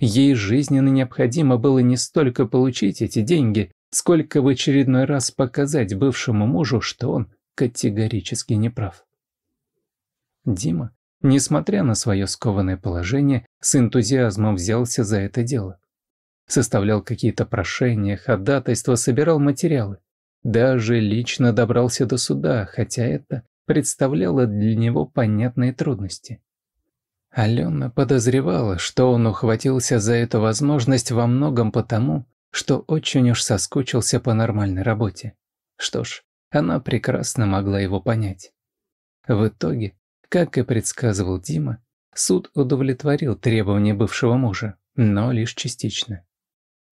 Ей жизненно необходимо было не столько получить эти деньги, сколько в очередной раз показать бывшему мужу, что он категорически неправ. Дима, несмотря на свое скованное положение, с энтузиазмом взялся за это дело составлял какие-то прошения, ходатайства, собирал материалы. Даже лично добрался до суда, хотя это представляло для него понятные трудности. Алена подозревала, что он ухватился за эту возможность во многом потому, что очень уж соскучился по нормальной работе. Что ж, она прекрасно могла его понять. В итоге, как и предсказывал Дима, суд удовлетворил требования бывшего мужа, но лишь частично.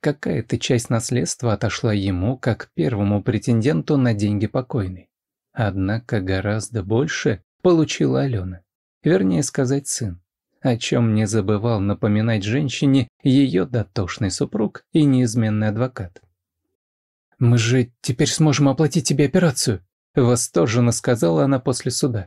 Какая-то часть наследства отошла ему, как первому претенденту на деньги покойной. Однако гораздо больше получила Алена. Вернее сказать, сын. О чем не забывал напоминать женщине ее дотошный супруг и неизменный адвокат. «Мы же теперь сможем оплатить тебе операцию», – восторженно сказала она после суда.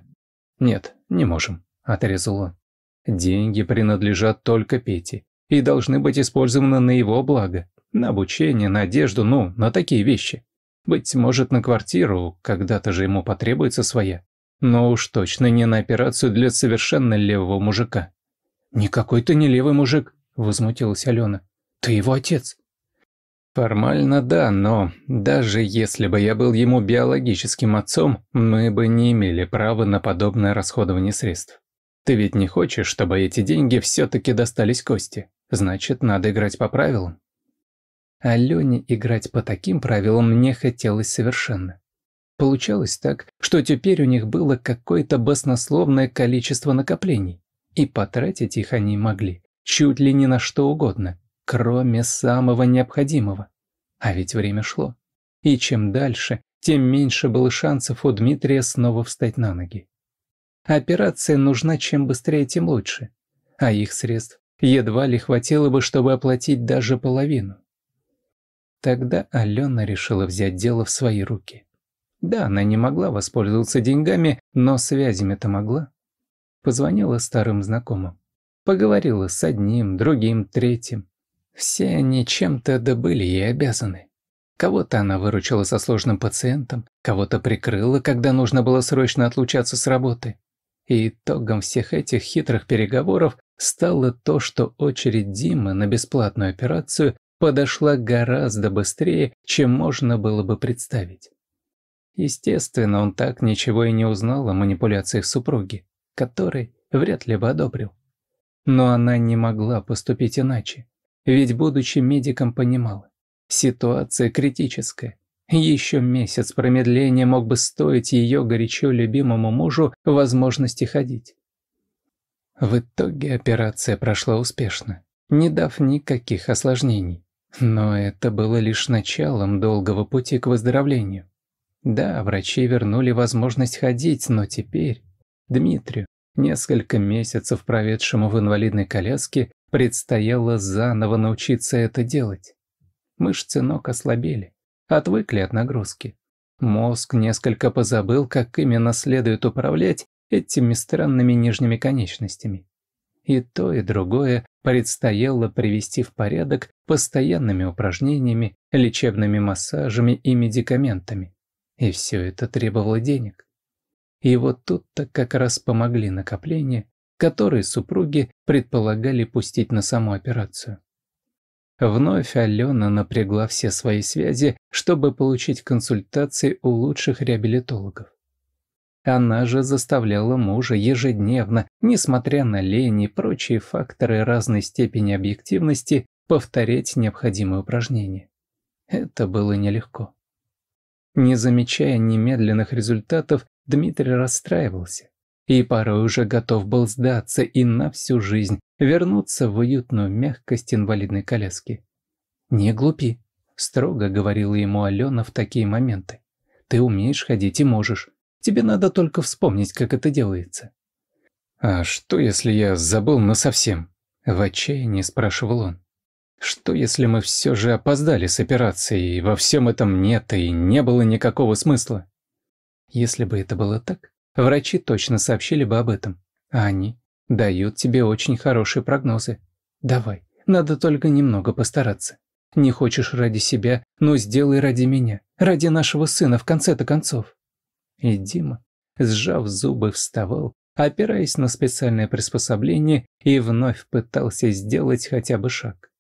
«Нет, не можем», – отрезал он. «Деньги принадлежат только Пете, и должны быть использованы на его благо, на обучение, на одежду, ну, на такие вещи. Быть может, на квартиру, когда-то же ему потребуется своя. Но уж точно не на операцию для совершенно левого мужика. «Никакой ты не левый мужик», – возмутилась Алена. «Ты его отец». Формально да, но даже если бы я был ему биологическим отцом, мы бы не имели права на подобное расходование средств. Ты ведь не хочешь, чтобы эти деньги все-таки достались Косте? Значит, надо играть по правилам. А Лене играть по таким правилам не хотелось совершенно. Получалось так, что теперь у них было какое-то баснословное количество накоплений, и потратить их они могли чуть ли не на что угодно, кроме самого необходимого. А ведь время шло. И чем дальше, тем меньше было шансов у Дмитрия снова встать на ноги. Операция нужна чем быстрее, тем лучше, а их средств едва ли хватило бы, чтобы оплатить даже половину. Тогда Алена решила взять дело в свои руки. Да, она не могла воспользоваться деньгами, но связями-то могла. Позвонила старым знакомым. Поговорила с одним, другим, третьим. Все они чем-то добыли ей обязаны. Кого-то она выручила со сложным пациентом, кого-то прикрыла, когда нужно было срочно отлучаться с работы. И итогом всех этих хитрых переговоров стало то, что очередь Димы на бесплатную операцию подошла гораздо быстрее, чем можно было бы представить. Естественно, он так ничего и не узнал о манипуляциях супруги, который вряд ли бы одобрил. Но она не могла поступить иначе, ведь, будучи медиком, понимала, ситуация критическая, еще месяц промедления мог бы стоить ее горячо любимому мужу возможности ходить. В итоге операция прошла успешно, не дав никаких осложнений. Но это было лишь началом долгого пути к выздоровлению. Да, врачи вернули возможность ходить, но теперь Дмитрию, несколько месяцев проведшему в инвалидной коляске, предстояло заново научиться это делать. Мышцы ног ослабели, отвыкли от нагрузки. Мозг несколько позабыл, как именно следует управлять этими странными нижними конечностями. И то, и другое предстояло привести в порядок постоянными упражнениями, лечебными массажами и медикаментами. И все это требовало денег. И вот тут-то как раз помогли накопления, которые супруги предполагали пустить на саму операцию. Вновь Алена напрягла все свои связи, чтобы получить консультации у лучших реабилитологов. Она же заставляла мужа ежедневно, несмотря на лень и прочие факторы разной степени объективности, повторять необходимые упражнения. Это было нелегко. Не замечая немедленных результатов, Дмитрий расстраивался и порой уже готов был сдаться и на всю жизнь вернуться в уютную мягкость инвалидной коляски. «Не глупи», – строго говорила ему Алена в такие моменты. «Ты умеешь ходить и можешь. Тебе надо только вспомнить, как это делается». «А что, если я забыл насовсем?» – в отчаянии спрашивал он. «Что, если мы все же опоздали с операцией, и во всем этом нет и не было никакого смысла?» Если бы это было так, Врачи точно сообщили бы об этом. А они дают тебе очень хорошие прогнозы. Давай, надо только немного постараться. Не хочешь ради себя, но сделай ради меня, ради нашего сына в конце-то концов». И Дима, сжав зубы, вставал, опираясь на специальное приспособление и вновь пытался сделать хотя бы шаг.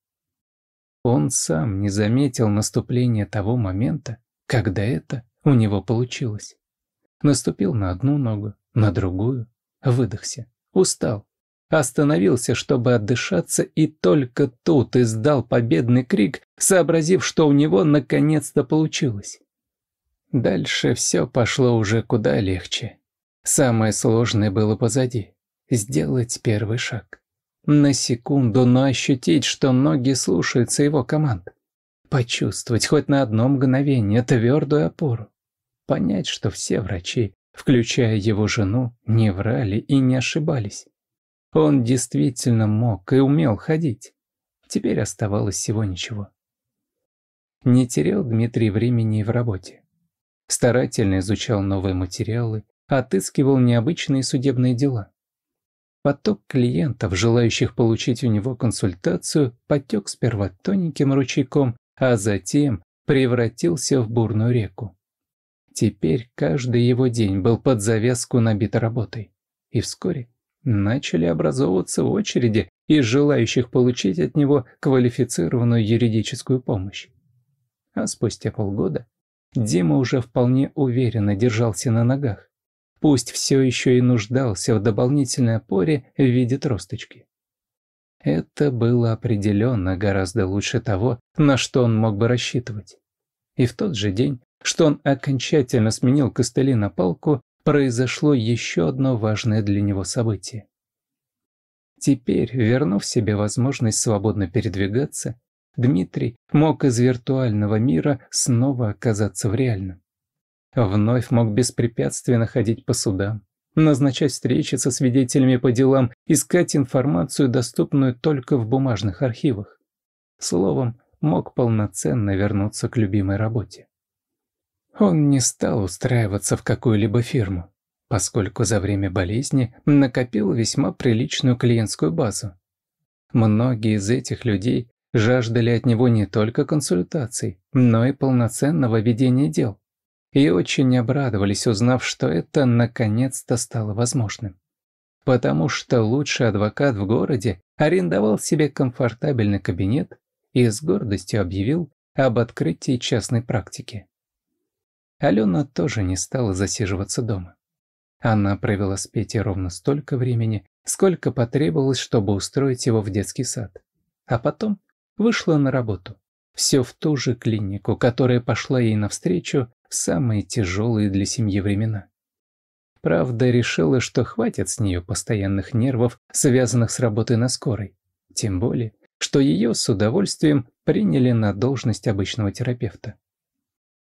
Он сам не заметил наступления того момента, когда это у него получилось. Наступил на одну ногу, на другую, выдохся, устал. Остановился, чтобы отдышаться, и только тут издал победный крик, сообразив, что у него наконец-то получилось. Дальше все пошло уже куда легче. Самое сложное было позади – сделать первый шаг. На секунду, но ощутить, что ноги слушаются его команд. Почувствовать хоть на одно мгновение твердую опору понять, что все врачи, включая его жену, не врали и не ошибались. Он действительно мог и умел ходить. Теперь оставалось всего ничего. Не терял Дмитрий времени и в работе. Старательно изучал новые материалы, отыскивал необычные судебные дела. Поток клиентов, желающих получить у него консультацию, потек сперва тоненьким ручейком, а затем превратился в бурную реку. Теперь каждый его день был под завязку набит работой. И вскоре начали образовываться очереди из желающих получить от него квалифицированную юридическую помощь. А спустя полгода Дима уже вполне уверенно держался на ногах, пусть все еще и нуждался в дополнительной опоре в виде тросточки. Это было определенно гораздо лучше того, на что он мог бы рассчитывать. И в тот же день что он окончательно сменил костыли на палку, произошло еще одно важное для него событие. Теперь, вернув себе возможность свободно передвигаться, Дмитрий мог из виртуального мира снова оказаться в реальном. Вновь мог беспрепятственно ходить по судам, назначать встречи со свидетелями по делам, искать информацию, доступную только в бумажных архивах. Словом, мог полноценно вернуться к любимой работе. Он не стал устраиваться в какую-либо фирму, поскольку за время болезни накопил весьма приличную клиентскую базу. Многие из этих людей жаждали от него не только консультаций, но и полноценного ведения дел, и очень обрадовались, узнав, что это наконец-то стало возможным. Потому что лучший адвокат в городе арендовал себе комфортабельный кабинет и с гордостью объявил об открытии частной практики. Алена тоже не стала засиживаться дома. Она провела с Петей ровно столько времени, сколько потребовалось, чтобы устроить его в детский сад. А потом вышла на работу. Все в ту же клинику, которая пошла ей навстречу в самые тяжелые для семьи времена. Правда, решила, что хватит с нее постоянных нервов, связанных с работой на скорой. Тем более, что ее с удовольствием приняли на должность обычного терапевта.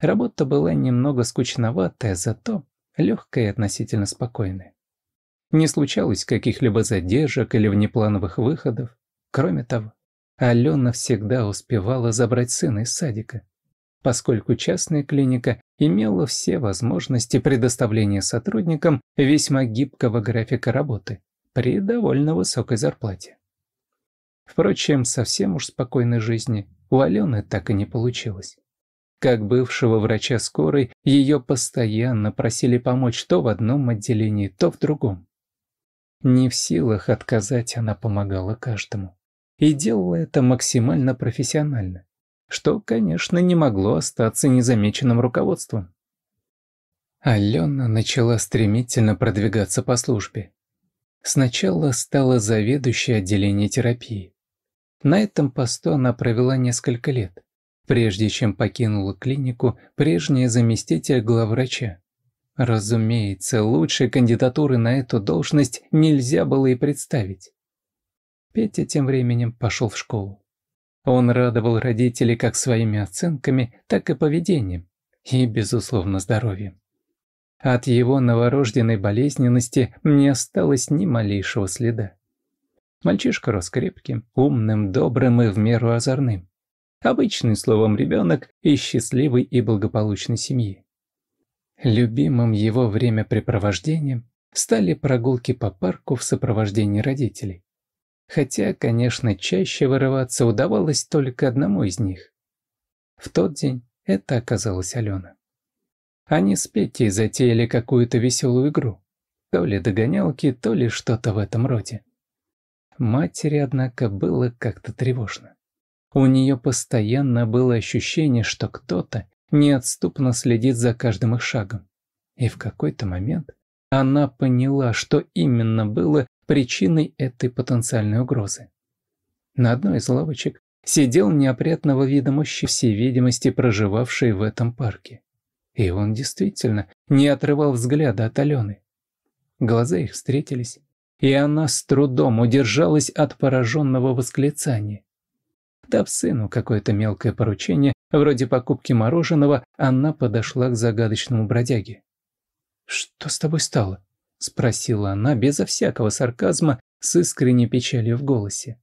Работа была немного скучноватая, зато легкая и относительно спокойная. Не случалось каких-либо задержек или внеплановых выходов. Кроме того, Алена всегда успевала забрать сына из садика, поскольку частная клиника имела все возможности предоставления сотрудникам весьма гибкого графика работы при довольно высокой зарплате. Впрочем, совсем уж спокойной жизни у Алены так и не получилось. Как бывшего врача скорой, ее постоянно просили помочь то в одном отделении, то в другом. Не в силах отказать, она помогала каждому. И делала это максимально профессионально, что, конечно, не могло остаться незамеченным руководством. Алена начала стремительно продвигаться по службе. Сначала стала заведующей отделения терапии. На этом посту она провела несколько лет прежде чем покинула клинику прежняя заместитель главврача. Разумеется, лучшей кандидатуры на эту должность нельзя было и представить. Петя тем временем пошел в школу. Он радовал родителей как своими оценками, так и поведением, и, безусловно, здоровьем. От его новорожденной болезненности не осталось ни малейшего следа. Мальчишка рос крепким, умным, добрым и в меру озорным. Обычным словом, ребенок из счастливой и благополучной семьи. Любимым его времяпрепровождением стали прогулки по парку в сопровождении родителей. Хотя, конечно, чаще вырываться удавалось только одному из них. В тот день это оказалась Алена. Они с Петей затеяли какую-то веселую игру. То ли догонялки, то ли что-то в этом роде. Матери, однако, было как-то тревожно. У нее постоянно было ощущение, что кто-то неотступно следит за каждым их шагом. И в какой-то момент она поняла, что именно было причиной этой потенциальной угрозы. На одной из лавочек сидел неопрятного вида мужчина, всей видимости проживавший в этом парке. И он действительно не отрывал взгляда от Алены. Глаза их встретились, и она с трудом удержалась от пораженного восклицания. Отдав сыну какое-то мелкое поручение, вроде покупки мороженого, она подошла к загадочному бродяге. «Что с тобой стало?» – спросила она безо всякого сарказма, с искренней печалью в голосе.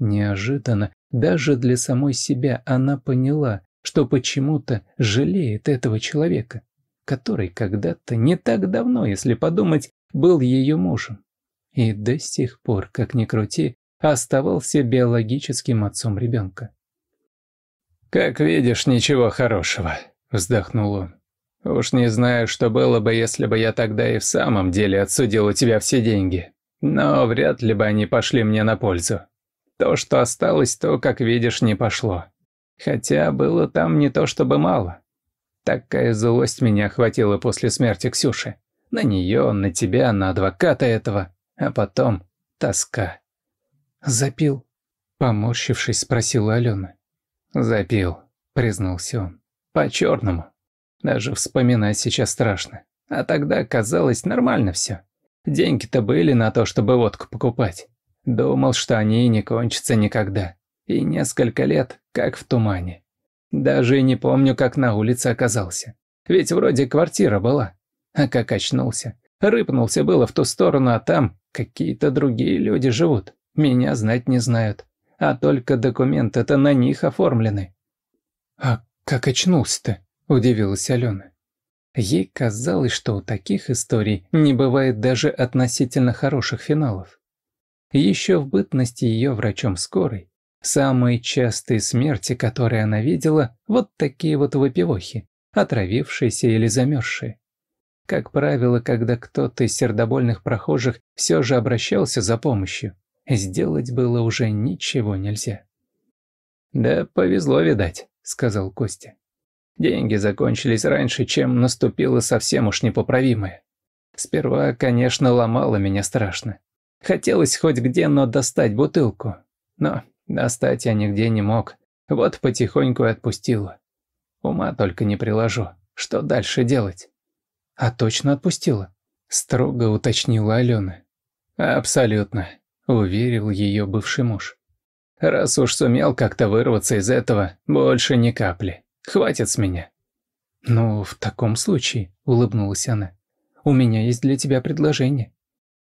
Неожиданно, даже для самой себя, она поняла, что почему-то жалеет этого человека, который когда-то, не так давно, если подумать, был ее мужем. И до сих пор, как ни крути, оставался биологическим отцом ребенка. «Как видишь, ничего хорошего», – вздохнул он. «Уж не знаю, что было бы, если бы я тогда и в самом деле отсудил у тебя все деньги. Но вряд ли бы они пошли мне на пользу. То, что осталось, то, как видишь, не пошло. Хотя было там не то чтобы мало. Такая злость меня охватила после смерти Ксюши. На нее, на тебя, на адвоката этого. А потом тоска. «Запил?» – поморщившись, спросила Алена. «Запил», – признался он. «По-черному. Даже вспоминать сейчас страшно. А тогда казалось нормально все. Деньги-то были на то, чтобы водку покупать. Думал, что они не кончатся никогда. И несколько лет, как в тумане. Даже и не помню, как на улице оказался. Ведь вроде квартира была. А как очнулся. Рыпнулся было в ту сторону, а там какие-то другие люди живут. Меня знать не знают, а только документы-то на них оформлены». «А как очнулся-то?» – удивилась Алена. Ей казалось, что у таких историй не бывает даже относительно хороших финалов. Еще в бытности ее врачом скорой, самые частые смерти, которые она видела, вот такие вот выпивохи, отравившиеся или замерзшие. Как правило, когда кто-то из сердобольных прохожих все же обращался за помощью, Сделать было уже ничего нельзя. «Да повезло, видать», — сказал Костя. «Деньги закончились раньше, чем наступило совсем уж непоправимое. Сперва, конечно, ломало меня страшно. Хотелось хоть где, но достать бутылку. Но достать я нигде не мог. Вот потихоньку и отпустила. Ума только не приложу. Что дальше делать?» «А точно отпустила?» — строго уточнила Алена. «Абсолютно», уверил ее бывший муж. «Раз уж сумел как-то вырваться из этого, больше ни капли. Хватит с меня». «Ну, в таком случае», – улыбнулась она, – «у меня есть для тебя предложение.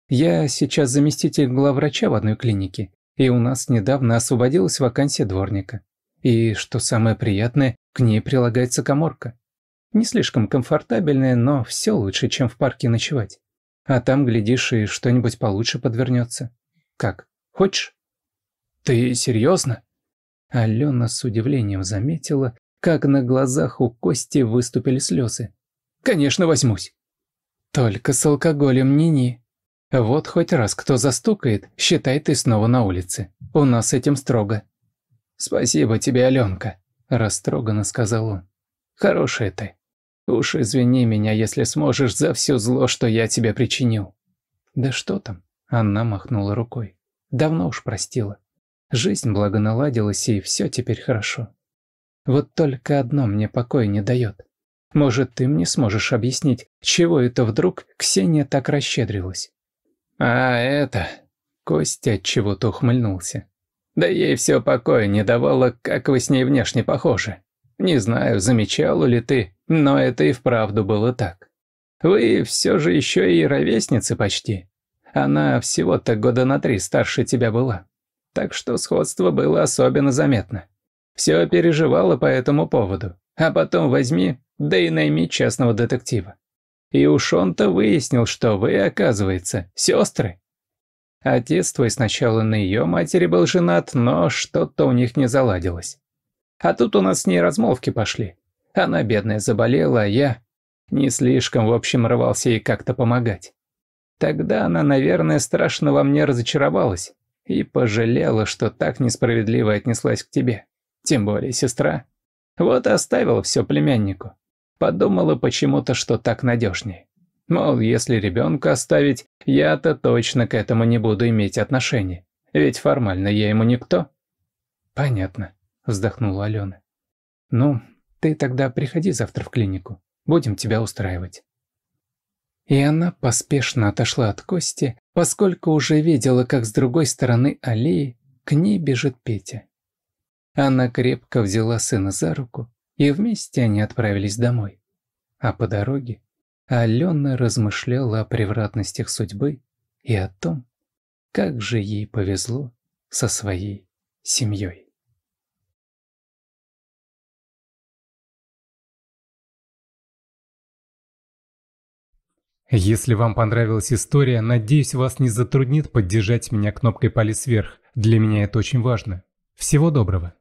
Я сейчас заместитель главврача в одной клинике, и у нас недавно освободилась вакансия дворника. И, что самое приятное, к ней прилагается коморка. Не слишком комфортабельная, но все лучше, чем в парке ночевать. А там, глядишь, и что-нибудь получше подвернется. Как, хочешь?» «Ты серьезно?» Алена с удивлением заметила, как на глазах у Кости выступили слезы. «Конечно возьмусь!» «Только с алкоголем ни-ни. Вот хоть раз кто застукает, считай ты снова на улице. У нас с этим строго». «Спасибо тебе, Аленка», – растроганно сказал он. «Хорошая ты. Уж извини меня, если сможешь за все зло, что я тебе причинил». «Да что там? Она махнула рукой. Давно уж простила. Жизнь благо наладилась, и все теперь хорошо. Вот только одно мне покоя не дает. Может, ты мне сможешь объяснить, чего это вдруг Ксения так расщедрилась? А это... Костя чего-то ухмыльнулся. Да ей все покоя не давало, как вы с ней внешне похожи. Не знаю, замечала ли ты, но это и вправду было так. Вы все же еще и ровесницы почти. Она всего-то года на три старше тебя была. Так что сходство было особенно заметно. Все переживала по этому поводу. А потом возьми, да и найми частного детектива. И уж он-то выяснил, что вы, оказывается, сестры. Отец твой сначала на ее матери был женат, но что-то у них не заладилось. А тут у нас с ней размолвки пошли. Она, бедная, заболела, а я не слишком, в общем, рвался ей как-то помогать. Тогда она, наверное, страшно во мне разочаровалась и пожалела, что так несправедливо отнеслась к тебе. Тем более сестра. Вот и оставила все племяннику. Подумала почему-то, что так надежнее. Мол, если ребенка оставить, я-то точно к этому не буду иметь отношения. Ведь формально я ему никто. Понятно, вздохнула Алена. Ну, ты тогда приходи завтра в клинику. Будем тебя устраивать и она поспешно отошла от Кости, поскольку уже видела, как с другой стороны аллеи к ней бежит Петя. Она крепко взяла сына за руку, и вместе они отправились домой. А по дороге Алена размышляла о превратностях судьбы и о том, как же ей повезло со своей семьей. Если вам понравилась история, надеюсь, вас не затруднит поддержать меня кнопкой палец вверх. Для меня это очень важно. Всего доброго.